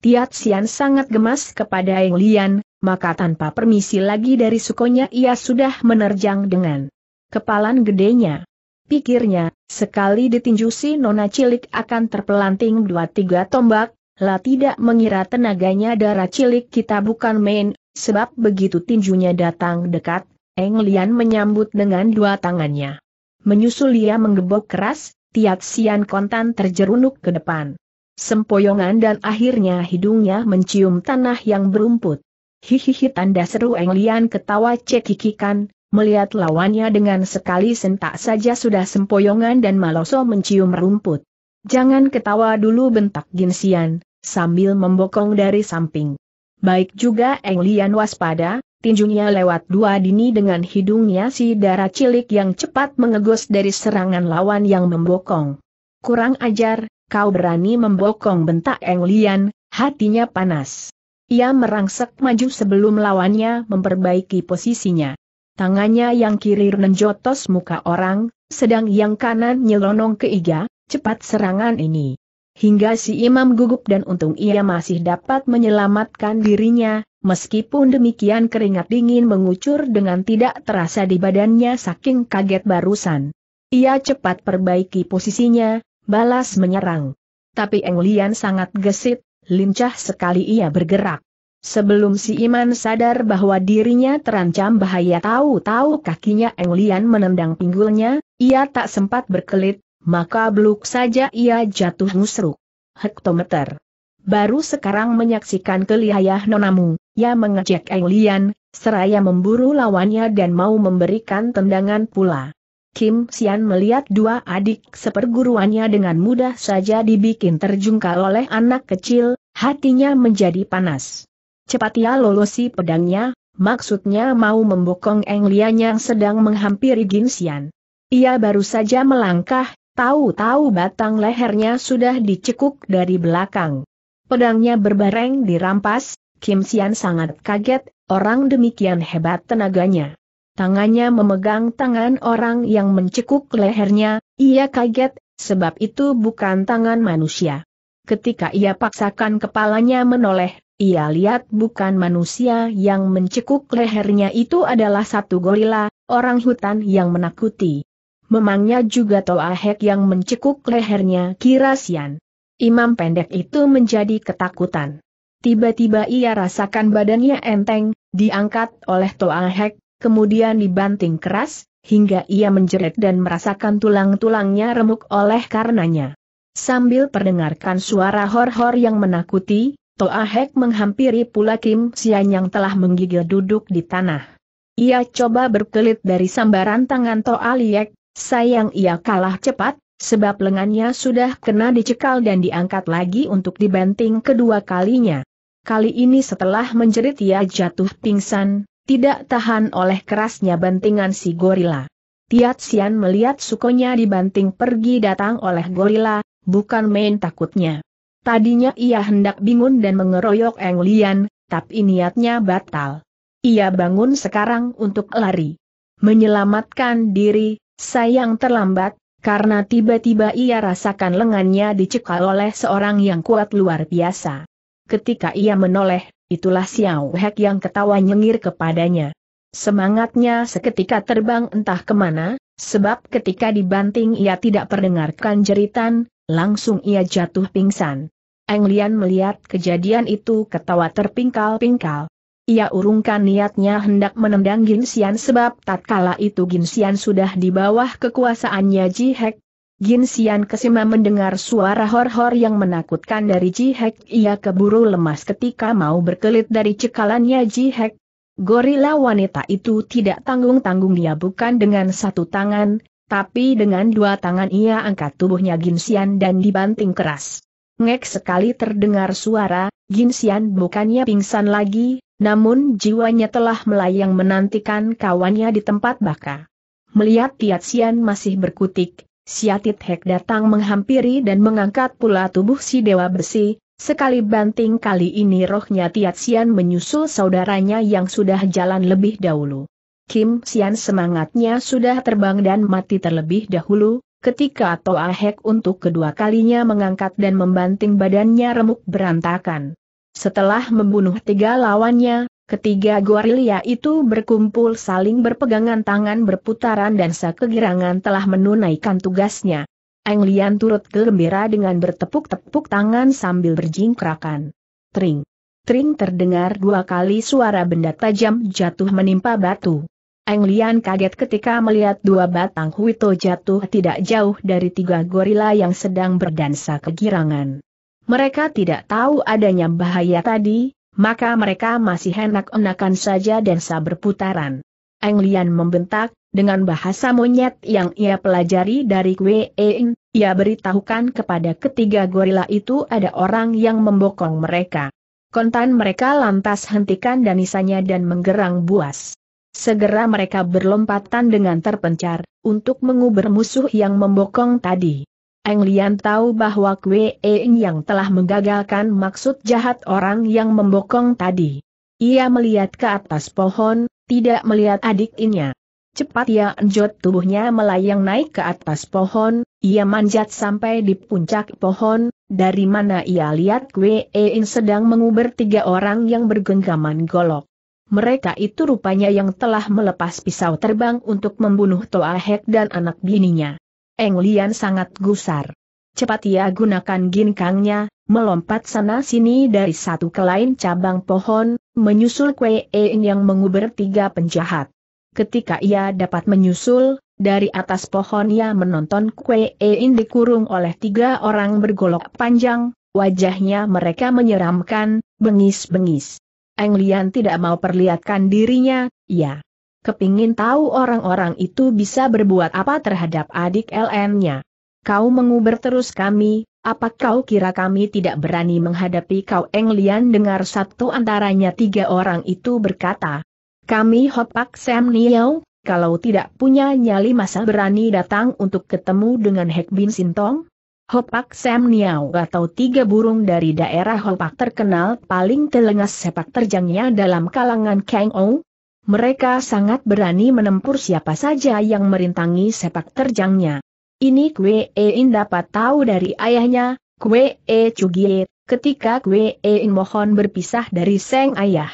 S1: Tiat Sian sangat gemas kepada Eng Lian, maka tanpa permisi lagi dari sukonya ia sudah menerjang dengan kepalan gedenya. Pikirnya, sekali ditinju si nona cilik akan terpelanting dua tiga tombak, lah tidak mengira tenaganya darah cilik kita bukan main, sebab begitu tinjunya datang dekat, Eng Lian menyambut dengan dua tangannya. Menyusul ia menggebok keras, Tiat Sian kontan terjerunuk ke depan. Sempoyongan dan akhirnya hidungnya mencium tanah yang berumput. Hihihi tanda seru Eng Lian ketawa cekikikan, melihat lawannya dengan sekali sentak saja sudah sempoyongan dan Maloso mencium rumput. Jangan ketawa dulu bentak Ginsian, sambil membokong dari samping. Baik juga Eng Lian waspada, tinjunya lewat dua dini dengan hidungnya si darah cilik yang cepat mengegos dari serangan lawan yang membokong. Kurang ajar, kau berani membokong bentak Eng Lian, hatinya panas. Ia merangsek maju sebelum lawannya memperbaiki posisinya. Tangannya yang kiri menjotos muka orang, sedang yang kanan nyelonong ke iga, cepat serangan ini. Hingga si imam gugup dan untung ia masih dapat menyelamatkan dirinya, meskipun demikian keringat dingin mengucur dengan tidak terasa di badannya saking kaget barusan. Ia cepat perbaiki posisinya, balas menyerang. Tapi Englian sangat gesit, lincah sekali ia bergerak. Sebelum si Iman sadar bahwa dirinya terancam bahaya tahu-tahu kakinya Eng Lian menendang pinggulnya, ia tak sempat berkelit, maka beluk saja ia jatuh musruk. Hektometer. Baru sekarang menyaksikan kelihayah nonamu, ia mengejek Eng Lian, seraya memburu lawannya dan mau memberikan tendangan pula. Kim Sian melihat dua adik seperguruannya dengan mudah saja dibikin terjungkal oleh anak kecil, hatinya menjadi panas. Cepat ia lolosi pedangnya, maksudnya mau membokong Eng Lian yang sedang menghampiri Ginsian. Ia baru saja melangkah, tahu-tahu batang lehernya sudah dicekuk dari belakang. Pedangnya berbareng dirampas, Kim Sian sangat kaget, orang demikian hebat tenaganya. Tangannya memegang tangan orang yang mencekuk lehernya, ia kaget, sebab itu bukan tangan manusia. Ketika ia paksakan kepalanya menoleh ia lihat bukan manusia yang mencekuk lehernya itu adalah satu gorila, orang hutan yang menakuti. Memangnya juga Toa Hek yang mencekuk lehernya Kirasian. Imam pendek itu menjadi ketakutan. Tiba-tiba ia rasakan badannya enteng, diangkat oleh Toa Hek, kemudian dibanting keras, hingga ia menjerit dan merasakan tulang-tulangnya remuk oleh karenanya. Sambil perdengarkan suara hor-hor yang menakuti, Toa Hek menghampiri pula Kim Sian yang telah menggigil duduk di tanah. Ia coba berkelit dari sambaran tangan Toa Liek, sayang ia kalah cepat, sebab lengannya sudah kena dicekal dan diangkat lagi untuk dibanting kedua kalinya. Kali ini setelah menjerit ia jatuh pingsan, tidak tahan oleh kerasnya bantingan si gorila. Tiat Sian melihat sukonya dibanting pergi datang oleh gorila, bukan main takutnya. Tadinya ia hendak bingung dan mengeroyok Eng Lian, tapi niatnya batal. Ia bangun sekarang untuk lari. Menyelamatkan diri, sayang terlambat, karena tiba-tiba ia rasakan lengannya dicekal oleh seorang yang kuat luar biasa. Ketika ia menoleh, itulah Xiao Hek yang ketawa nyengir kepadanya. Semangatnya seketika terbang entah kemana, sebab ketika dibanting ia tidak perdengarkan jeritan, langsung ia jatuh pingsan. Eng Lian melihat kejadian itu ketawa terpingkal-pingkal. Ia urungkan niatnya hendak menendang Xian sebab tatkala itu Xian sudah di bawah kekuasaannya Ji Hek. Xian kesima mendengar suara hor-hor yang menakutkan dari Ji Hek. Ia keburu lemas ketika mau berkelit dari cekalannya Ji Hek. Gorila wanita itu tidak tanggung-tanggung dia bukan dengan satu tangan, tapi dengan dua tangan ia angkat tubuhnya Xian dan dibanting keras. Ngek sekali terdengar suara, Ginsian bukannya pingsan lagi, namun jiwanya telah melayang menantikan kawannya di tempat baka. Melihat Tiat Sian masih berkutik, Siatit Hek datang menghampiri dan mengangkat pula tubuh si Dewa Besi, sekali banting kali ini rohnya Tiat Sian menyusul saudaranya yang sudah jalan lebih dahulu. Kim Sian semangatnya sudah terbang dan mati terlebih dahulu, ketika Toa Hek untuk kedua kalinya mengangkat dan membanting badannya remuk berantakan. Setelah membunuh tiga lawannya, ketiga gorilia itu berkumpul saling berpegangan tangan berputaran dan sekegirangan telah menunaikan tugasnya. Eng Lian turut gembira dengan bertepuk-tepuk tangan sambil berjingkrakan. Tring. Tring terdengar dua kali suara benda tajam jatuh menimpa batu. Eng Lian kaget ketika melihat dua batang Huito jatuh tidak jauh dari tiga gorila yang sedang berdansa kegirangan. Mereka tidak tahu adanya bahaya tadi, maka mereka masih enak-enakan saja dansa berputaran. Eng Lian membentak, dengan bahasa monyet yang ia pelajari dari Kwe ia beritahukan kepada ketiga gorila itu ada orang yang membokong mereka. Kontan mereka lantas hentikan danisanya dan menggerang buas. Segera mereka berlompatan dengan terpencar, untuk mengubur musuh yang membokong tadi. Eng Lian tahu bahwa Kwe Eng yang telah menggagalkan maksud jahat orang yang membokong tadi. Ia melihat ke atas pohon, tidak melihat adik inya. Cepat ia ya, enjot tubuhnya melayang naik ke atas pohon, ia manjat sampai di puncak pohon, dari mana ia lihat Kwe Eng sedang mengubur tiga orang yang bergenggaman golok mereka itu rupanya yang telah melepas pisau terbang untuk membunuh Toa Hek dan anak bininya. Eng Lian sangat gusar. Cepat ia gunakan ginkangnya, melompat sana-sini dari satu ke lain cabang pohon, menyusul Kwe En yang menguber tiga penjahat. Ketika ia dapat menyusul, dari atas pohon ia menonton Kwe Eng dikurung oleh tiga orang bergolok panjang, wajahnya mereka menyeramkan, bengis-bengis. Eng Lian tidak mau perlihatkan dirinya, ya. Kepingin tahu orang-orang itu bisa berbuat apa terhadap adik LN-nya. Kau menguber terus kami, apa kau kira kami tidak berani menghadapi kau Eng Lian dengar satu antaranya tiga orang itu berkata. Kami hopak Sam Niau, kalau tidak punya nyali masa berani datang untuk ketemu dengan Hek Bin Sintong? Hopak Sam Niau atau tiga burung dari daerah Hopak terkenal paling telengas sepak terjangnya dalam kalangan Kang O. Mereka sangat berani menempur siapa saja yang merintangi sepak terjangnya. Ini Kwe e In dapat tahu dari ayahnya, Kwe E Chugie, ketika Kwe e In mohon berpisah dari Seng ayah.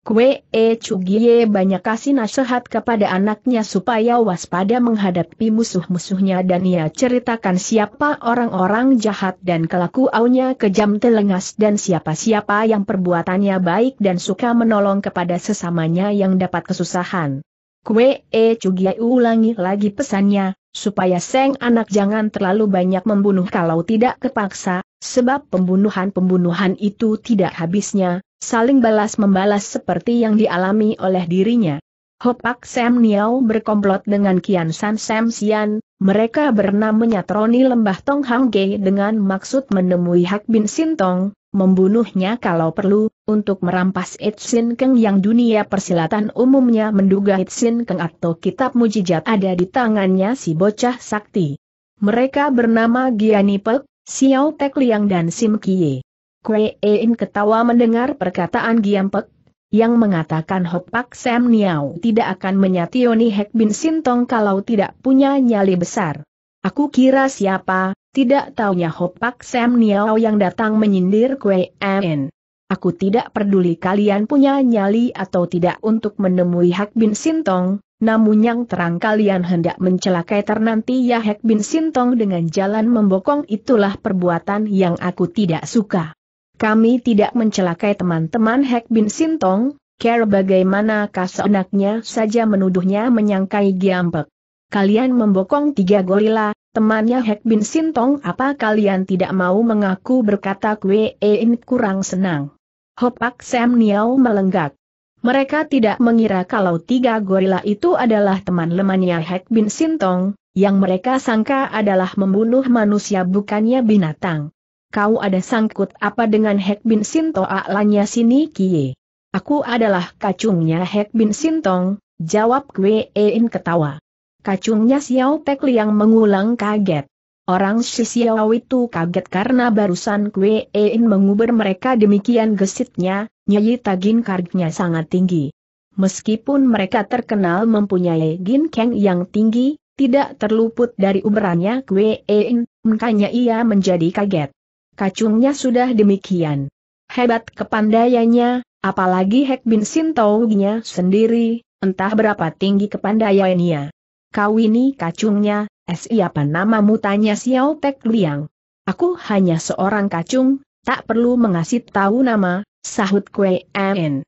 S1: Kue E eh, Chugie banyak kasih nasihat kepada anaknya supaya waspada menghadapi musuh-musuhnya dan ia ceritakan siapa orang-orang jahat dan kelakuannya kejam telengas dan siapa-siapa yang perbuatannya baik dan suka menolong kepada sesamanya yang dapat kesusahan. Kue E eh, Chugie ulangi lagi pesannya, supaya Seng anak jangan terlalu banyak membunuh kalau tidak kepaksa, sebab pembunuhan-pembunuhan itu tidak habisnya, saling balas-membalas seperti yang dialami oleh dirinya. Hopak Sam Niao berkomplot dengan Kian San Sam Sian, mereka bernama menyatroni lembah Tong Hang Ge dengan maksud menemui Hak Bin Sintong, membunuhnya kalau perlu, untuk merampas Itsin Keng yang dunia persilatan umumnya menduga Itsin Keng atau kitab mujijat ada di tangannya si bocah sakti. Mereka bernama Giani Pek, Xiao Tek Liang dan Sim Kie. Kue Ein ketawa mendengar perkataan Giam Pek, yang mengatakan Hopak Sam Niao tidak akan menyationi Hek Bin Sintong kalau tidak punya nyali besar. Aku kira siapa, tidak taunya Hopak Sam Niao yang datang menyindir Kue En. Aku tidak peduli kalian punya nyali atau tidak untuk menemui Hak Bin Sintong, namun yang terang kalian hendak mencelakai ternanti ya Hak Bin Sintong dengan jalan membokong itulah perbuatan yang aku tidak suka. Kami tidak mencelakai teman-teman Hak Bin Sintong, care bagaimana kasenaknya saja menuduhnya menyangkai giampek. Kalian membokong tiga gorila, Temannya Hek Bin Sintong apa kalian tidak mau mengaku berkata Kwe In kurang senang. Hopak Sam Niau melenggak. Mereka tidak mengira kalau tiga gorila itu adalah teman temannya Hek Bin Sintong, yang mereka sangka adalah membunuh manusia bukannya binatang. Kau ada sangkut apa dengan Hek Bin Sintong alanya sini Kie? Aku adalah kacungnya Hek Bin Sintong, jawab Kwe In ketawa. Kacungnya Xiao Pek Liang mengulang kaget. Orang si Xiao itu kaget karena barusan Kue Ein menguber mereka demikian gesitnya, Nyai Tagin kargnya sangat tinggi. Meskipun mereka terkenal mempunyai Gin Keng yang tinggi, tidak terluput dari uberannya Kue Ein, makanya ia menjadi kaget. Kacungnya sudah demikian. Hebat kepandaiannya, apalagi Hek Bin Sin sendiri, entah berapa tinggi kepandaiannya. Kau ini kacungnya, siapa namamu tanya Xiao Pek Liang. Aku hanya seorang kacung, tak perlu mengasih tahu nama, sahut Kue En.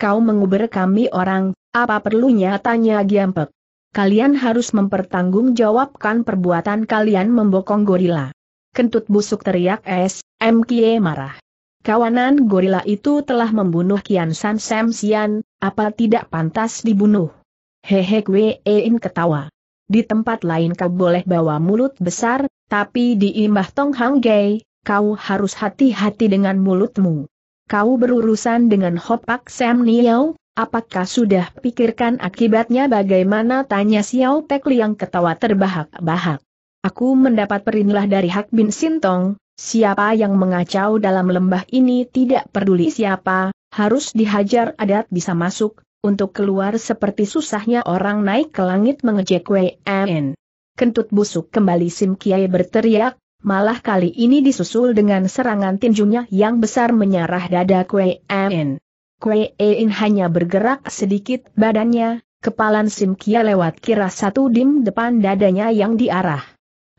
S1: Kau menguber kami orang, apa perlunya tanya Giampek. Kalian harus mempertanggungjawabkan perbuatan kalian membokong gorila. Kentut busuk teriak es, MKE marah. Kawanan gorila itu telah membunuh Kian San Sam Sian, apa tidak pantas dibunuh? Hehe gue ketawa. Di tempat lain kau boleh bawa mulut besar, tapi di imbah Tong Hang Gai, kau harus hati-hati dengan mulutmu. Kau berurusan dengan Hopak Sam Niau, apakah sudah pikirkan akibatnya bagaimana tanya Xiao Tek Liang ketawa terbahak-bahak. Aku mendapat perintah dari Hak Bin Sintong, siapa yang mengacau dalam lembah ini tidak peduli siapa, harus dihajar adat bisa masuk, untuk keluar seperti susahnya orang naik ke langit mengejek WN. Kentut busuk kembali Sim Kiai berteriak, malah kali ini disusul dengan serangan tinjunya yang besar menyerah dada WN. WN hanya bergerak sedikit badannya, kepalan Sim Kiai lewat kira satu dim depan dadanya yang diarah.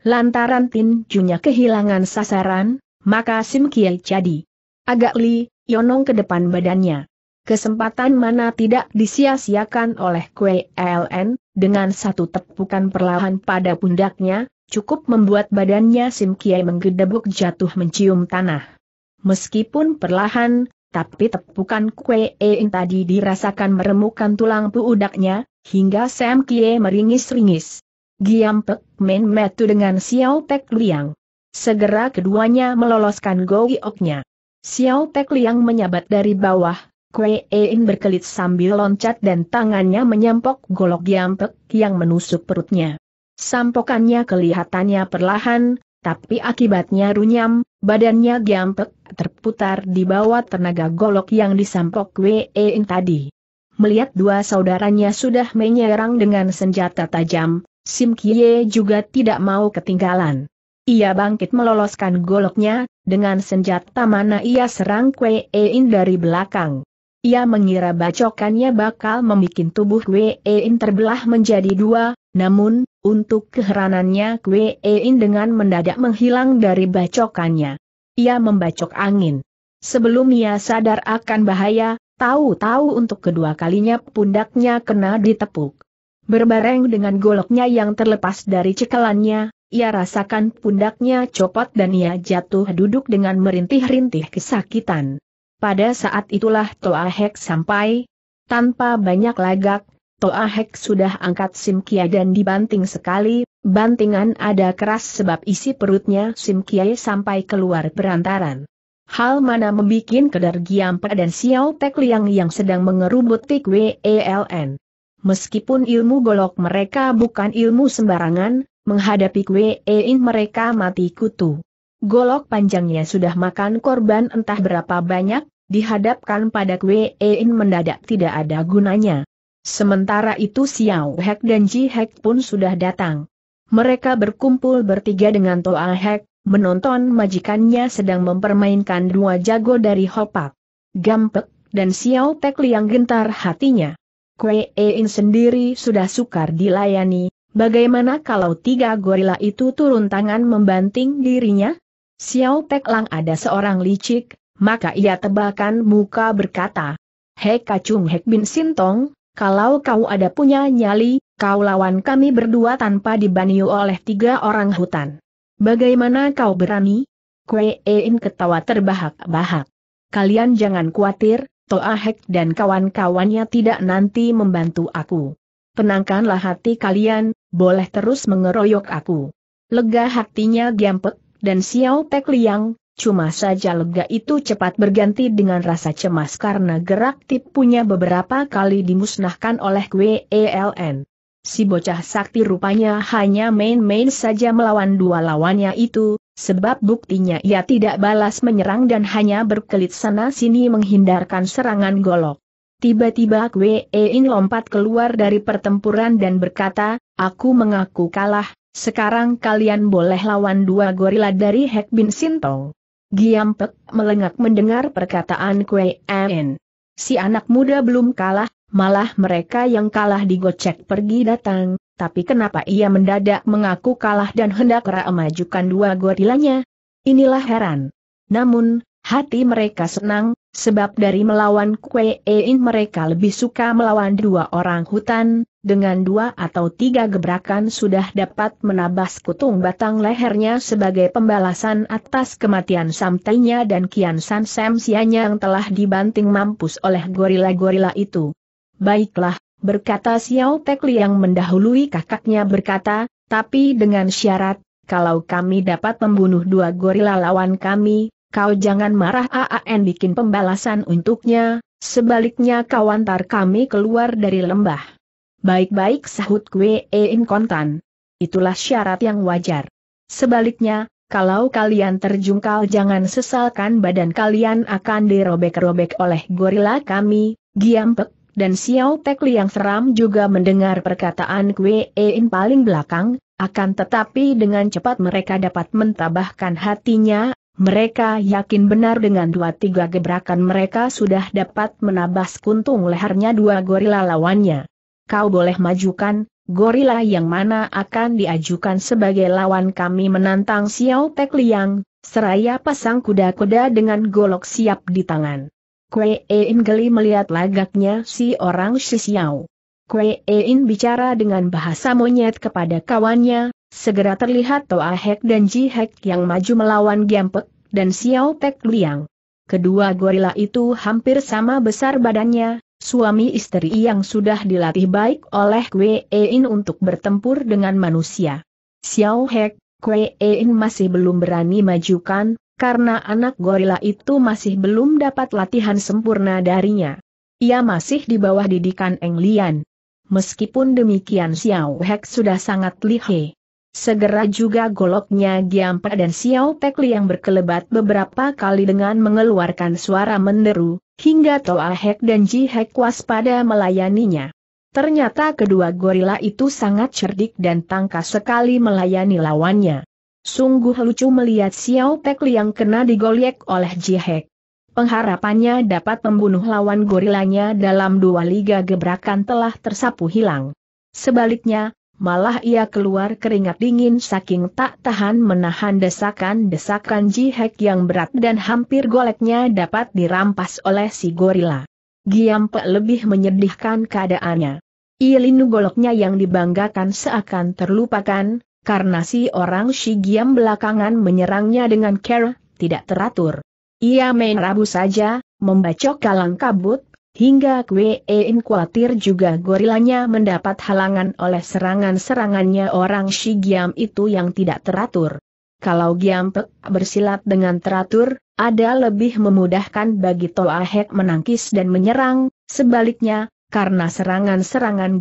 S1: Lantaran tinjunya kehilangan sasaran, maka Sim Kiai jadi agak li, yonong ke depan badannya. Kesempatan mana tidak disia-siakan oleh Kue LN, dengan satu tepukan perlahan pada pundaknya, cukup membuat badannya Sim Kiai menggedebuk jatuh mencium tanah. Meskipun perlahan, tapi tepukan kue Ein tadi dirasakan meremukan tulang pudaknya, hingga Sim Kie meringis-ringis. Giam Pek Men Metu dengan Xiao Pek Liang. Segera keduanya meloloskan Oknya. Xiao Pek Liang menyabat dari bawah, Kue Ein berkelit sambil loncat dan tangannya menyampok golok giampek yang menusuk perutnya. Sampokannya kelihatannya perlahan, tapi akibatnya runyam, badannya giampek terputar di bawah tenaga golok yang disampok Kue Ein tadi. Melihat dua saudaranya sudah menyerang dengan senjata tajam, Sim Kie juga tidak mau ketinggalan. Ia bangkit meloloskan goloknya, dengan senjata mana ia serang Kue Ein dari belakang. Ia mengira bacokannya bakal membuat tubuh Kwe terbelah menjadi dua, namun, untuk keheranannya Kwe dengan mendadak menghilang dari bacokannya. Ia membacok angin. Sebelum ia sadar akan bahaya, tahu-tahu untuk kedua kalinya pundaknya kena ditepuk. Berbareng dengan goloknya yang terlepas dari cekalannya, ia rasakan pundaknya copot dan ia jatuh duduk dengan merintih-rintih kesakitan. Pada saat itulah Toahek sampai. Tanpa banyak lagak, Toahek sudah angkat Simkia dan dibanting sekali, bantingan ada keras sebab isi perutnya Simkia sampai keluar perantaran. Hal mana membuat kedergiam dan Xiao Tek Liang yang sedang mengerubut Tik WELN. Meskipun ilmu golok mereka bukan ilmu sembarangan, menghadapi WEIN mereka mati kutu. Golok panjangnya sudah makan korban entah berapa banyak, dihadapkan pada Kwe In mendadak tidak ada gunanya. Sementara itu Xiao Hek dan Ji Hek pun sudah datang. Mereka berkumpul bertiga dengan Toa Hek, menonton majikannya sedang mempermainkan dua jago dari Hopak, Gampek, dan Xiao Tek Liang gentar hatinya. Kwe In sendiri sudah sukar dilayani, bagaimana kalau tiga gorila itu turun tangan membanting dirinya? Xiao Tek Lang ada seorang licik, maka ia tebakan muka berkata, Hei Kacung Hek Bin Sintong, kalau kau ada punya nyali, kau lawan kami berdua tanpa dibaniu oleh tiga orang hutan. Bagaimana kau berani? Kue Ein ketawa terbahak-bahak. Kalian jangan khawatir, Toa Hek dan kawan-kawannya tidak nanti membantu aku. Tenangkanlah hati kalian, boleh terus mengeroyok aku. Lega hatinya Giampek dan Xiao Pek Liang, Cuma saja lega itu cepat berganti dengan rasa cemas karena gerak tip punya beberapa kali dimusnahkan oleh WELN. Si bocah sakti rupanya hanya main-main saja melawan dua lawannya itu, sebab buktinya ia tidak balas menyerang dan hanya berkelit sana-sini menghindarkan serangan golok. Tiba-tiba Kwein lompat keluar dari pertempuran dan berkata, aku mengaku kalah, sekarang kalian boleh lawan dua gorila dari Hek Bin Sintong. Giampek melengak mendengar perkataan Kue En. Si anak muda belum kalah, malah mereka yang kalah digocek pergi datang, tapi kenapa ia mendadak mengaku kalah dan hendak Ra majukan dua gorilanya? Inilah heran. Namun, hati mereka senang, Sebab dari melawan kuein mereka lebih suka melawan dua orang hutan, dengan dua atau tiga gebrakan sudah dapat menabas kutung batang lehernya sebagai pembalasan atas kematian Samtainya dan Kian San Sam Sianya yang telah dibanting mampus oleh gorila-gorila itu. Baiklah, berkata Xiao Tek yang mendahului kakaknya berkata, tapi dengan syarat, kalau kami dapat membunuh dua gorila lawan kami, Kau jangan marah AAN bikin pembalasan untuknya, sebaliknya kau antar kami keluar dari lembah. Baik-baik sahut kue Ein Kontan. Itulah syarat yang wajar. Sebaliknya, kalau kalian terjungkal jangan sesalkan badan kalian akan dirobek-robek oleh gorila kami, Giampek, dan Xiao Tekli yang seram juga mendengar perkataan Kwe In paling belakang, akan tetapi dengan cepat mereka dapat mentabahkan hatinya, mereka yakin benar dengan dua tiga gebrakan mereka sudah dapat menabas kuntung lehernya dua gorila lawannya. Kau boleh majukan, gorila yang mana akan diajukan sebagai lawan kami menantang Xiao Pek Liang, seraya pasang kuda-kuda dengan golok siap di tangan. Kue In geli melihat lagaknya si orang si Xiao. Kue In bicara dengan bahasa monyet kepada kawannya, Segera terlihat Toa Hek dan Ji Hek yang maju melawan Giampek dan Xiao Pek Liang. Kedua gorila itu hampir sama besar badannya, suami istri yang sudah dilatih baik oleh Kwe In untuk bertempur dengan manusia. Xiao Hek, Ein In masih belum berani majukan, karena anak gorila itu masih belum dapat latihan sempurna darinya. Ia masih di bawah didikan Eng Lian. Meskipun demikian Xiao Hek sudah sangat lihai. Segera juga goloknya Giampa dan Xiao Pekli yang berkelebat beberapa kali dengan mengeluarkan suara menderu, hingga Toa Hek dan Ji Hek waspada melayaninya. Ternyata kedua gorila itu sangat cerdik dan tangkas sekali melayani lawannya. Sungguh lucu melihat Xiao Pekli yang kena digoliek oleh Ji Hek. Pengharapannya dapat membunuh lawan gorilanya dalam dua liga gebrakan telah tersapu hilang. Sebaliknya, Malah ia keluar keringat dingin saking tak tahan menahan desakan-desakan jihek yang berat dan hampir goleknya dapat dirampas oleh si gorila. Giampe lebih menyedihkan keadaannya. Ilinu goloknya yang dibanggakan seakan terlupakan, karena si orang si Giam belakangan menyerangnya dengan care, tidak teratur. Ia main rabu saja, membacok kalang kabut, Hingga Kwein khawatir juga gorilanya mendapat halangan oleh serangan-serangannya orang Shigiam itu yang tidak teratur. Kalau Pek bersilat dengan teratur, ada lebih memudahkan bagi Toahek menangkis dan menyerang, sebaliknya, karena serangan-serangan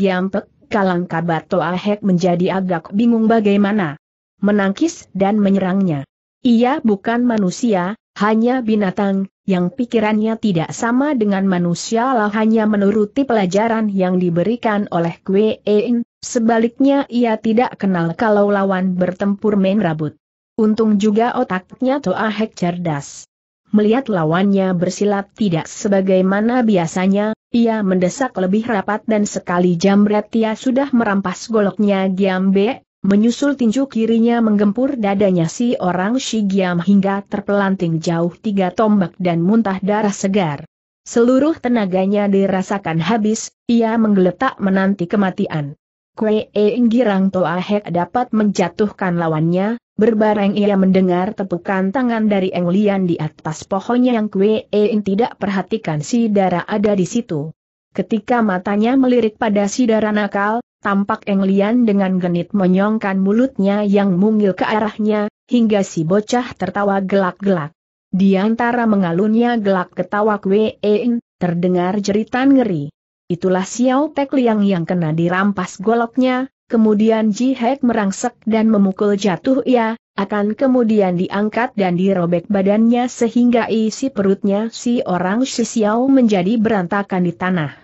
S1: kalang Toa Toahek menjadi agak bingung bagaimana menangkis dan menyerangnya. Ia bukan manusia, hanya binatang, yang pikirannya tidak sama dengan manusia lah hanya menuruti pelajaran yang diberikan oleh Kwe In, sebaliknya ia tidak kenal kalau lawan bertempur main rabut. Untung juga otaknya Toa Hek cerdas. Melihat lawannya bersilat tidak sebagaimana biasanya, ia mendesak lebih rapat dan sekali jamret ia sudah merampas goloknya Giambe, Menyusul tinju kirinya menggempur dadanya si orang Shigiam hingga terpelanting jauh tiga tombak dan muntah darah segar. Seluruh tenaganya dirasakan habis, ia menggeletak menanti kematian. Kue Eing Girang Toahek dapat menjatuhkan lawannya, berbareng ia mendengar tepukan tangan dari Eng Lian di atas pohonnya yang Kue Eng tidak perhatikan si darah ada di situ. Ketika matanya melirik pada si darah nakal, Tampak Eng Lian dengan genit menyongkan mulutnya yang mungil ke arahnya, hingga si bocah tertawa gelak-gelak. Di antara mengalunnya gelak ketawa Kwe terdengar jeritan ngeri. Itulah Xiao Pek Liang yang kena dirampas goloknya, kemudian Ji Hek merangsek dan memukul jatuh ia, akan kemudian diangkat dan dirobek badannya sehingga isi perutnya si orang Xiao menjadi berantakan di tanah.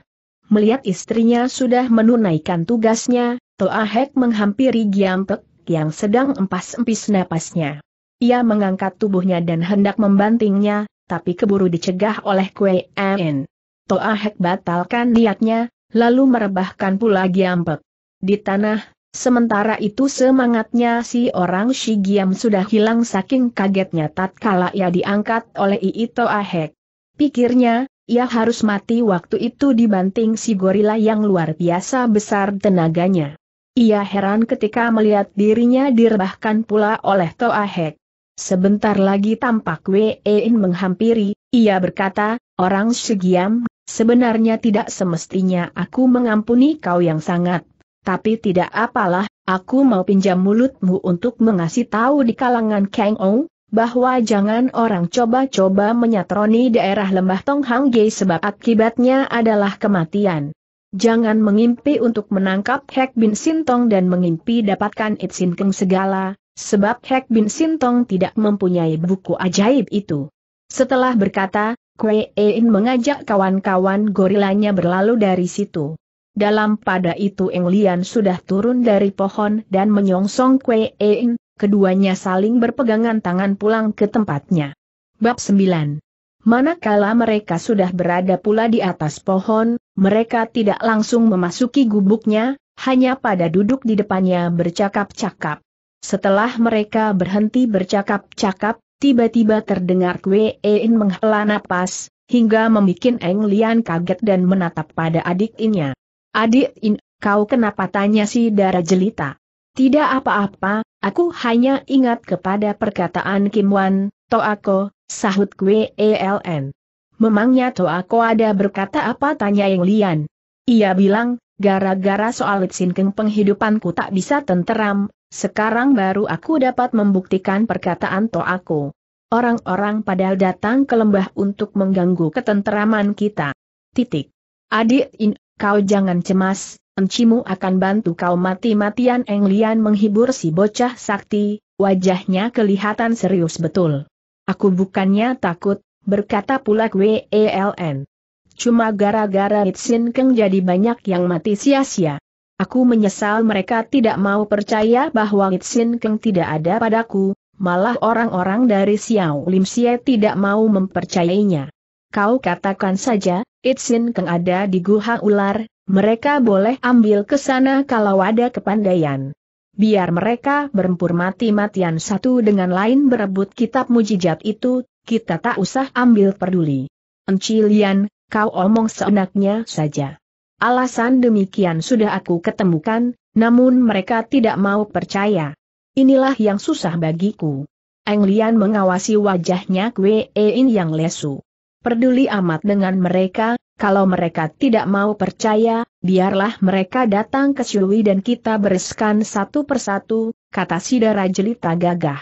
S1: Melihat istrinya sudah menunaikan tugasnya, Toa Hek menghampiri Giampek, yang sedang empas-empis napasnya. Ia mengangkat tubuhnya dan hendak membantingnya, tapi keburu dicegah oleh Kue En. Toa Hek batalkan niatnya, lalu merebahkan pula Giampek. Di tanah, sementara itu semangatnya si orang Giam sudah hilang saking kagetnya tatkala ia diangkat oleh Ii Toa Hek. Pikirnya, ia harus mati waktu itu dibanting si gorila yang luar biasa besar tenaganya. Ia heran ketika melihat dirinya direbahkan pula oleh Toahek. Sebentar lagi tampak Wein menghampiri, ia berkata, orang segiam, sebenarnya tidak semestinya aku mengampuni kau yang sangat. Tapi tidak apalah, aku mau pinjam mulutmu untuk mengasih tahu di kalangan Kang Ong, bahwa jangan orang coba-coba menyatroni daerah lembah Ge sebab akibatnya adalah kematian. Jangan mengimpi untuk menangkap Hek Bin Sintong dan mengimpi dapatkan It Keng segala, sebab Hek Bin Sintong tidak mempunyai buku ajaib itu. Setelah berkata, Kwe Ein mengajak kawan-kawan gorilanya berlalu dari situ. Dalam pada itu Eng Lian sudah turun dari pohon dan menyongsong Kwe Ein, keduanya saling berpegangan tangan pulang ke tempatnya. Bab 9 Manakala mereka sudah berada pula di atas pohon, mereka tidak langsung memasuki gubuknya, hanya pada duduk di depannya bercakap-cakap. Setelah mereka berhenti bercakap-cakap, tiba-tiba terdengar Kwe In menghela napas, hingga membuat Eng Lian kaget dan menatap pada adik innya. Adik In, kau kenapa tanya si darah jelita? Tidak apa-apa, Aku hanya ingat kepada perkataan Kim Wan, Toako, sahut gue n. Memangnya Toako ada berkata apa tanya yang lian. Ia bilang, gara-gara soal Sinkeng penghidupanku tak bisa tenteram, sekarang baru aku dapat membuktikan perkataan Toako. Orang-orang pada datang ke lembah untuk mengganggu ketenteraman kita. Titik. Adik In, kau jangan cemas, Encimu akan bantu kau mati-matian englian menghibur si bocah sakti, wajahnya kelihatan serius betul. Aku bukannya takut, berkata pula WELN. Cuma gara-gara Itsin Keng jadi banyak yang mati sia-sia. Aku menyesal mereka tidak mau percaya bahwa Itsin Keng tidak ada padaku, malah orang-orang dari Xiao Lim sia tidak mau mempercayainya. Kau katakan saja, Itsin Keng ada di Guha Ular, mereka boleh ambil ke sana kalau ada kepandaian. Biar mereka berempur mati-matian satu dengan lain berebut kitab mujijat itu, kita tak usah ambil peduli. Encilian, kau omong seenaknya saja. Alasan demikian sudah aku ketemukan, namun mereka tidak mau percaya. Inilah yang susah bagiku. Englian mengawasi wajahnya Kwein In yang lesu peduli amat dengan mereka, kalau mereka tidak mau percaya, biarlah mereka datang ke Shui dan kita bereskan satu persatu, kata Sidara Jelita gagah.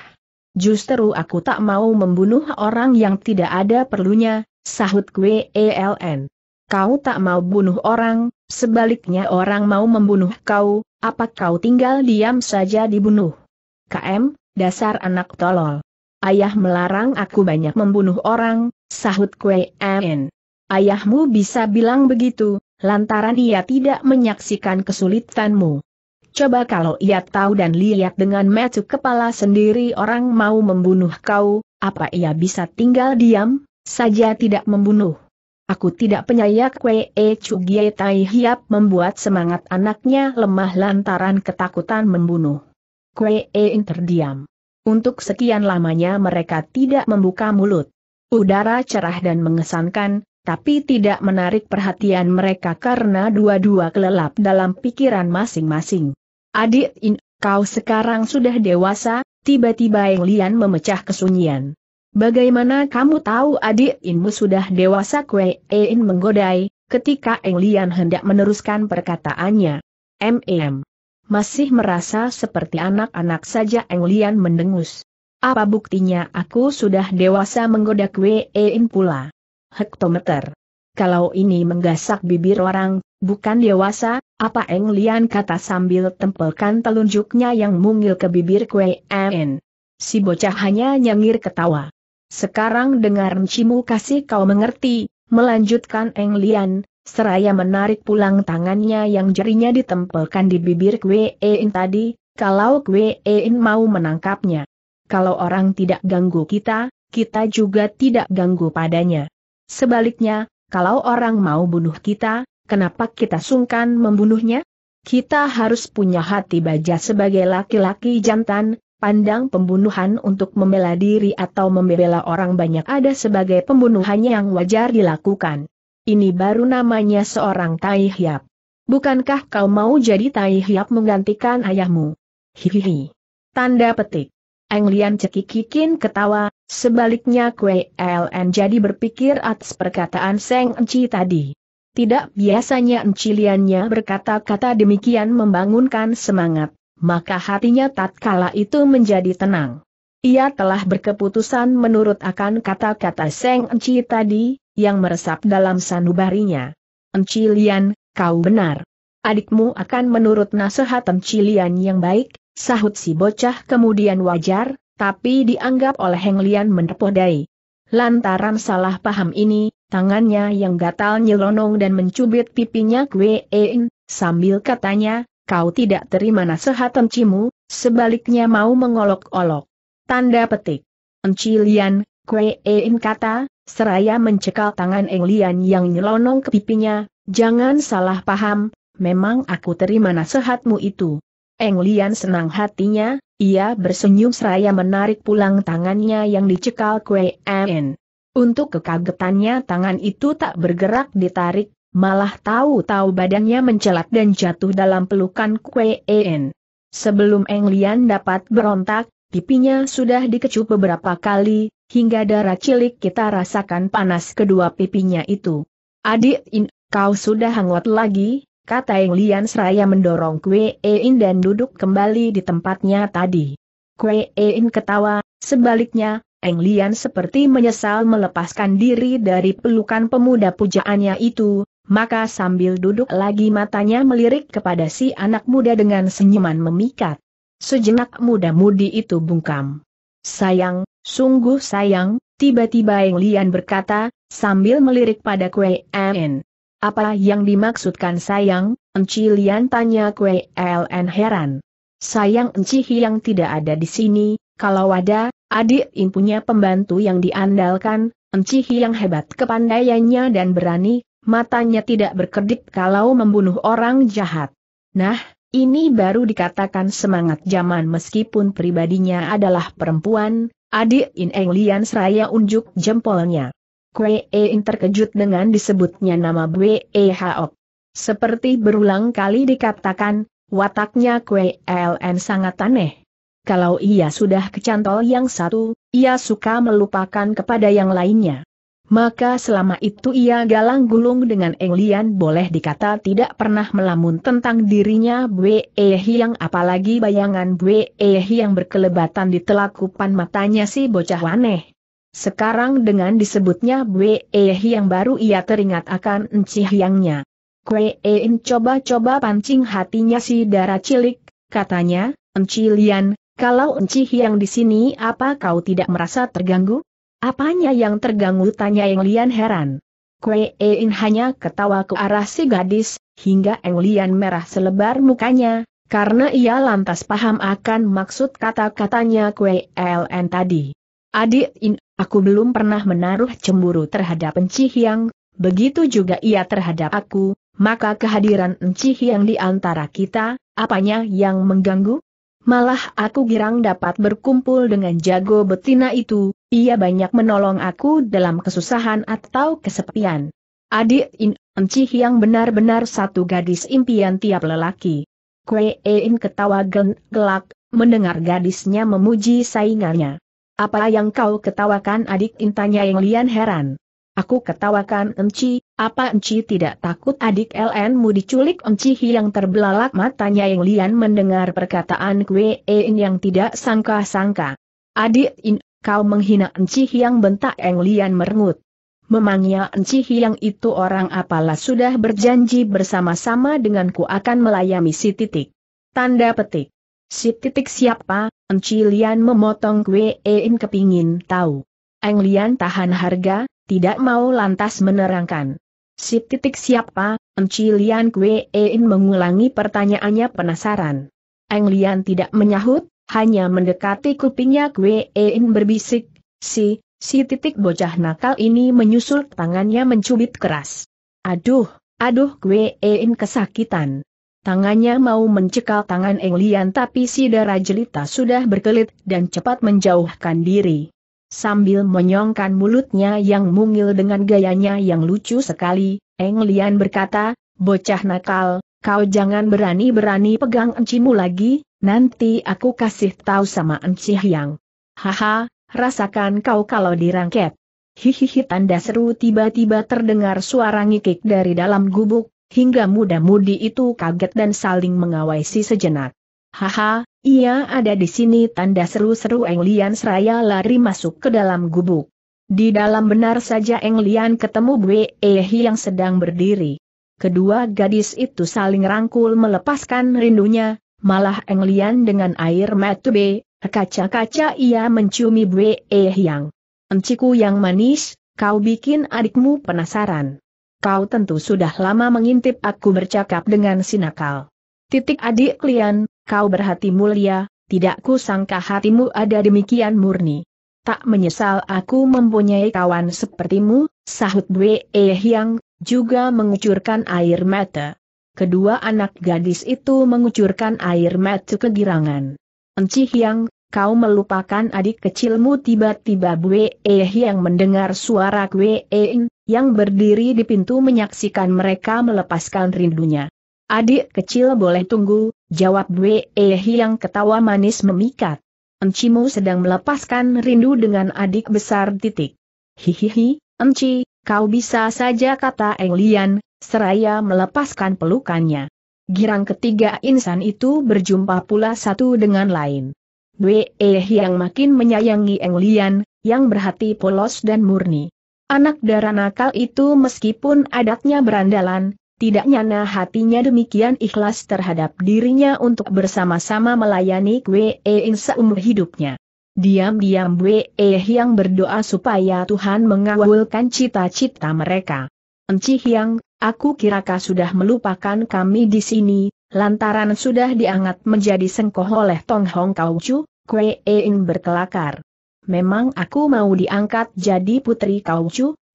S1: Justru aku tak mau membunuh orang yang tidak ada perlunya, sahut gue ELN. Kau tak mau bunuh orang, sebaliknya orang mau membunuh kau, apa kau tinggal diam saja dibunuh? KM, dasar anak tolol ayah melarang aku banyak membunuh orang, sahut Kwe En. Ayahmu bisa bilang begitu, lantaran ia tidak menyaksikan kesulitanmu. Coba kalau ia tahu dan lihat dengan metu kepala sendiri orang mau membunuh kau, apa ia bisa tinggal diam, saja tidak membunuh? Aku tidak penyayak Kwe Chugie Tai Hiap membuat semangat anaknya lemah lantaran ketakutan membunuh. Kwe terdiam. Untuk sekian lamanya mereka tidak membuka mulut. Udara cerah dan mengesankan, tapi tidak menarik perhatian mereka karena dua-dua kelelap dalam pikiran masing-masing. Adik In, kau sekarang sudah dewasa, tiba-tiba Eng Lian memecah kesunyian. Bagaimana kamu tahu adik Inmu sudah dewasa Kue e In menggodai, ketika Eng Lian hendak meneruskan perkataannya. MM masih merasa seperti anak-anak saja Eng Lian mendengus. Apa buktinya aku sudah dewasa menggoda Kwe In pula? Hektometer. Kalau ini menggasak bibir orang, bukan dewasa, apa Eng Lian kata sambil tempelkan telunjuknya yang mungil ke bibir Kwe Si bocah hanya nyengir ketawa. Sekarang dengar cimu kasih kau mengerti, melanjutkan Eng Lian, Seraya menarik pulang tangannya yang jarinya ditempelkan di bibir Kwe tadi, kalau Kwe mau menangkapnya. Kalau orang tidak ganggu kita, kita juga tidak ganggu padanya. Sebaliknya, kalau orang mau bunuh kita, kenapa kita sungkan membunuhnya? Kita harus punya hati baja sebagai laki-laki jantan, pandang pembunuhan untuk membela diri atau membela orang banyak ada sebagai pembunuhannya yang wajar dilakukan ini baru namanya seorang Tai Hiap. Bukankah kau mau jadi Tai Hiap menggantikan ayahmu? Hihihi. Tanda petik. Lian cekikikin ketawa, sebaliknya Kue LN jadi berpikir atas perkataan Seng Enci tadi. Tidak biasanya Enci liannya berkata-kata demikian membangunkan semangat, maka hatinya tatkala itu menjadi tenang. Ia telah berkeputusan menurut akan kata-kata Seng Enci tadi, yang meresap dalam sanubarinya. Encilian, kau benar. Adikmu akan menurut nasihat Encilian yang baik, sahut si bocah kemudian wajar, tapi dianggap oleh Heng Lian menepodai. Lantaran salah paham ini, tangannya yang gatal nyelonong dan mencubit pipinya Kwein, sambil katanya, kau tidak terima nasihat encimu, sebaliknya mau mengolok-olok. Tanda petik. Encilian, Kuein kata, seraya mencekal tangan Englian yang nyelonong ke pipinya, jangan salah paham, memang aku terima nasihatmu itu. Englian senang hatinya, ia bersenyum seraya menarik pulang tangannya yang dicekal Kuein. Untuk kekagetannya tangan itu tak bergerak ditarik, malah tahu-tahu badannya mencelat dan jatuh dalam pelukan Kuein. Sebelum Englian dapat berontak, pipinya sudah dikecup beberapa kali, hingga darah cilik kita rasakan panas kedua pipinya itu. Adik In, kau sudah hangat lagi, kata Eng Lian seraya mendorong Kue In dan duduk kembali di tempatnya tadi. Kue In ketawa, sebaliknya, Eng Lian seperti menyesal melepaskan diri dari pelukan pemuda pujaannya itu, maka sambil duduk lagi matanya melirik kepada si anak muda dengan senyuman memikat. Sejenak muda-mudi itu bungkam. Sayang, sungguh sayang, tiba-tiba Eng Lian berkata, sambil melirik pada Kue En. Apa yang dimaksudkan sayang? Enci Lian tanya Kue En heran. Sayang Enci yang tidak ada di sini, kalau ada, adik impunya pembantu yang diandalkan, Enci yang hebat kepandaiannya dan berani, matanya tidak berkedip kalau membunuh orang jahat. Nah, ini baru dikatakan semangat zaman meskipun pribadinya adalah perempuan, adik In Eng Lian seraya unjuk jempolnya. Kue In e terkejut dengan disebutnya nama Bwe e Haok. Seperti berulang kali dikatakan, wataknya Kue Ln sangat aneh. Kalau ia sudah kecantol yang satu, ia suka melupakan kepada yang lainnya. Maka selama itu ia galang gulung dengan Eng Lian boleh dikata tidak pernah melamun tentang dirinya Bwe yang apalagi bayangan Bwe yang berkelebatan di telakupan matanya si bocah waneh. Sekarang dengan disebutnya Bwe yang baru ia teringat akan Enci Hiangnya. Kwe In coba-coba pancing hatinya si darah cilik, katanya, Enci Lian, kalau Enci Hiang di sini apa kau tidak merasa terganggu? Apanya yang terganggu tanya Eng Lian heran. Kue In hanya ketawa ke arah si gadis, hingga Eng Lian merah selebar mukanya, karena ia lantas paham akan maksud kata-katanya Kue LN tadi. Adik In, aku belum pernah menaruh cemburu terhadap Enci Hiang, begitu juga ia terhadap aku, maka kehadiran Enci Hiang di antara kita, apanya yang mengganggu? Malah aku girang dapat berkumpul dengan jago betina itu, ia banyak menolong aku dalam kesusahan atau kesepian. Adik In Encih yang benar-benar satu gadis impian tiap lelaki. Kue In ketawa gel gelak, mendengar gadisnya memuji saingannya. Apa yang kau ketawakan adik In tanya yang lian heran. Aku ketawakan Enci, apa Enci tidak takut adik LN-mu diculik Enci yang terbelalak matanya yang lian mendengar perkataan Kwe En yang tidak sangka-sangka. Adik In, kau menghina Enci yang bentak Eng Lian merengut. Memangnya Enci yang itu orang apalah sudah berjanji bersama-sama denganku akan melayami si titik. Tanda petik. Si titik siapa, Enci Lian memotong Kwe En kepingin tahu. Eng Lian tahan harga, tidak mau lantas menerangkan. Si titik siapa, Enci Lian Kue mengulangi pertanyaannya penasaran. Eng Lian tidak menyahut, hanya mendekati kupingnya Kue Ein berbisik, si, si titik bocah nakal ini menyusul tangannya mencubit keras. Aduh, aduh Kue Ein kesakitan. Tangannya mau mencekal tangan Eng Lian tapi si darah jelita sudah berkelit dan cepat menjauhkan diri. Sambil menyongkan mulutnya yang mungil dengan gayanya yang lucu sekali, Eng Lian berkata, bocah nakal, kau jangan berani-berani pegang encimu lagi, nanti aku kasih tahu sama enci yang. Haha, rasakan kau kalau dirangket. Hihihi tanda seru tiba-tiba terdengar suara ngikik dari dalam gubuk, hingga muda-mudi itu kaget dan saling mengawasi sejenak. Haha, ia ada di sini tanda seru-seru Eng Lian seraya lari masuk ke dalam gubuk. Di dalam benar saja Eng Lian ketemu Bwe Ehi yang sedang berdiri. Kedua gadis itu saling rangkul melepaskan rindunya, malah Eng Lian dengan air mata be, kaca-kaca ia menciumi Bwe Ehi yang. Enciku yang manis, kau bikin adikmu penasaran. Kau tentu sudah lama mengintip aku bercakap dengan sinakal. Titik adik Lian, Kau berhati mulia, tidak kusangka hatimu ada demikian murni. Tak menyesal aku mempunyai kawan sepertimu, sahut Wei Ehyang, juga mengucurkan air mata. Kedua anak gadis itu mengucurkan air mata kegirangan. Enci Hyang, kau melupakan adik kecilmu tiba-tiba Bwe Ehyang mendengar suara Kwe En, yang berdiri di pintu menyaksikan mereka melepaskan rindunya. Adik kecil boleh tunggu, Jawab Wei yang ketawa manis memikat. Encimu sedang melepaskan rindu dengan adik besar titik. Hihihi, Enci, kau bisa saja kata Eng Lian, seraya melepaskan pelukannya. Girang ketiga insan itu berjumpa pula satu dengan lain. Dwe Eh yang makin menyayangi Eng Lian, yang berhati polos dan murni. Anak darah nakal itu meskipun adatnya berandalan, tidak nyana hatinya demikian ikhlas terhadap dirinya untuk bersama-sama melayani Kwe e Ing seumur hidupnya. Diam-diam Wee e yang berdoa supaya Tuhan mengawalkan cita-cita mereka. Enci Hyang, aku kau sudah melupakan kami di sini, lantaran sudah diangkat menjadi sengkoh oleh Tong Hong Kau Chu, Kwe e berkelakar. Memang aku mau diangkat jadi putri Kau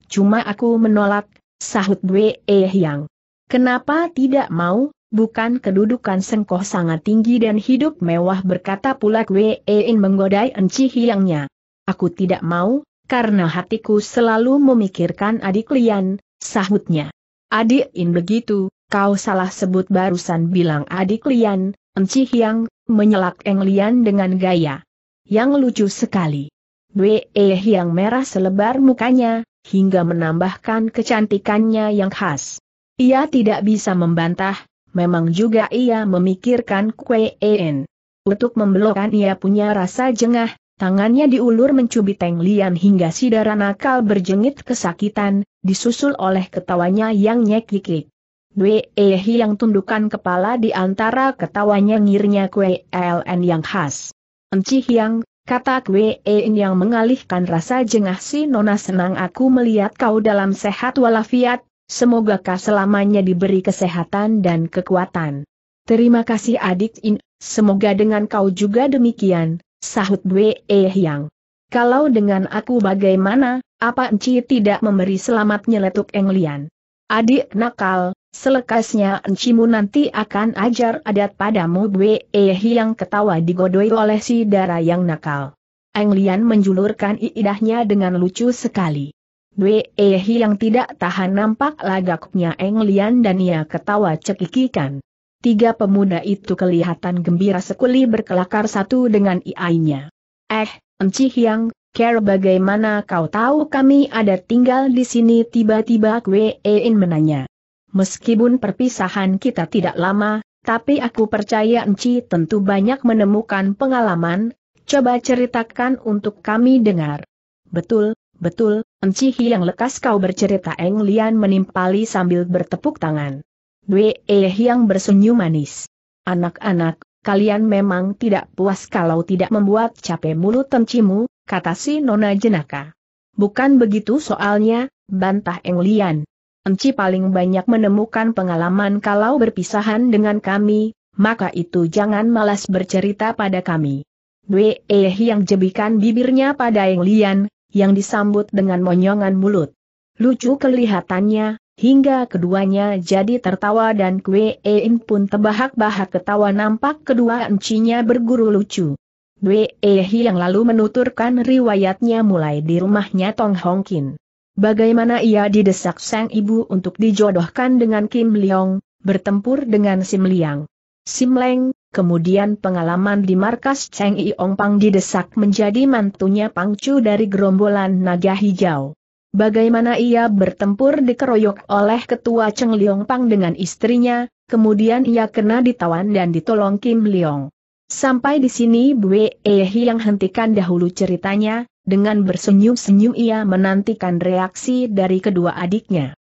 S1: cuma aku menolak, sahut Wee Hyang. Kenapa tidak mau, bukan kedudukan Sengkoh sangat tinggi dan hidup mewah berkata pula Kwein menggodai Enci Hiangnya. Aku tidak mau, karena hatiku selalu memikirkan adik Lian, sahutnya. Adik In begitu, kau salah sebut barusan bilang adik Lian, Enci Hiang, menyelak Eng Lian dengan gaya. Yang lucu sekali. Wei Hiang merah selebar mukanya, hingga menambahkan kecantikannya yang khas. Ia tidak bisa membantah, memang juga ia memikirkan Kue Untuk membelokkan ia punya rasa jengah, tangannya diulur mencubit Teng Lian hingga si darah nakal berjengit kesakitan, disusul oleh ketawanya yang nyekikik. Dwe Ehi yang tundukkan kepala di antara ketawanya ngirnya Kue LN yang khas. Enci Hiang, kata Kue yang mengalihkan rasa jengah si Nona senang aku melihat kau dalam sehat walafiat, Semoga kah selamanya diberi kesehatan dan kekuatan. Terima kasih adik In, semoga dengan kau juga demikian, sahut Bwe Eh Yang. Kalau dengan aku bagaimana, apa Enci tidak memberi selamat nyeletuk Englian? Adik nakal, Selekasnya encimu nanti akan ajar adat padamu Bwe eh yang ketawa digodoi oleh si darah yang nakal. Englian menjulurkan idahnya dengan lucu sekali. Dwe Ehi yang tidak tahan nampak lagaknya Eng Lian dan ia ketawa cekikikan. Tiga pemuda itu kelihatan gembira sekali berkelakar satu dengan iainya. Eh, Enci Hyang, Care bagaimana kau tahu kami ada tinggal di sini tiba-tiba Kwe Ein menanya. Meskipun perpisahan kita tidak lama, tapi aku percaya Enci tentu banyak menemukan pengalaman, coba ceritakan untuk kami dengar. Betul, betul, Encihi yang lekas kau bercerita Eng Lian menimpali sambil bertepuk tangan. Weh e yang bersenyum manis. Anak-anak, kalian memang tidak puas kalau tidak membuat capek mulut tencimu, kata si Nona Jenaka. Bukan begitu soalnya, bantah Eng Lian. Enci paling banyak menemukan pengalaman kalau berpisahan dengan kami, maka itu jangan malas bercerita pada kami. Weh e yang jebikan bibirnya pada Eng Lian, yang disambut dengan monyongan mulut. Lucu kelihatannya, hingga keduanya jadi tertawa dan Kwe Ein pun terbahak-bahak ketawa nampak kedua encinya berguru lucu. Kwe Ehi yang lalu menuturkan riwayatnya mulai di rumahnya Tong Hong Kin. Bagaimana ia didesak sang ibu untuk dijodohkan dengan Kim Leong, bertempur dengan Sim Liang. Sim Leng, kemudian pengalaman di markas Cheng Iong Pang didesak menjadi mantunya Pangcu dari gerombolan naga hijau. Bagaimana ia bertempur dikeroyok oleh ketua Cheng Liong Pang dengan istrinya, kemudian ia kena ditawan dan ditolong Kim Liong. Sampai di sini Bwe Ehi yang hentikan dahulu ceritanya, dengan bersenyum-senyum ia menantikan reaksi dari kedua adiknya.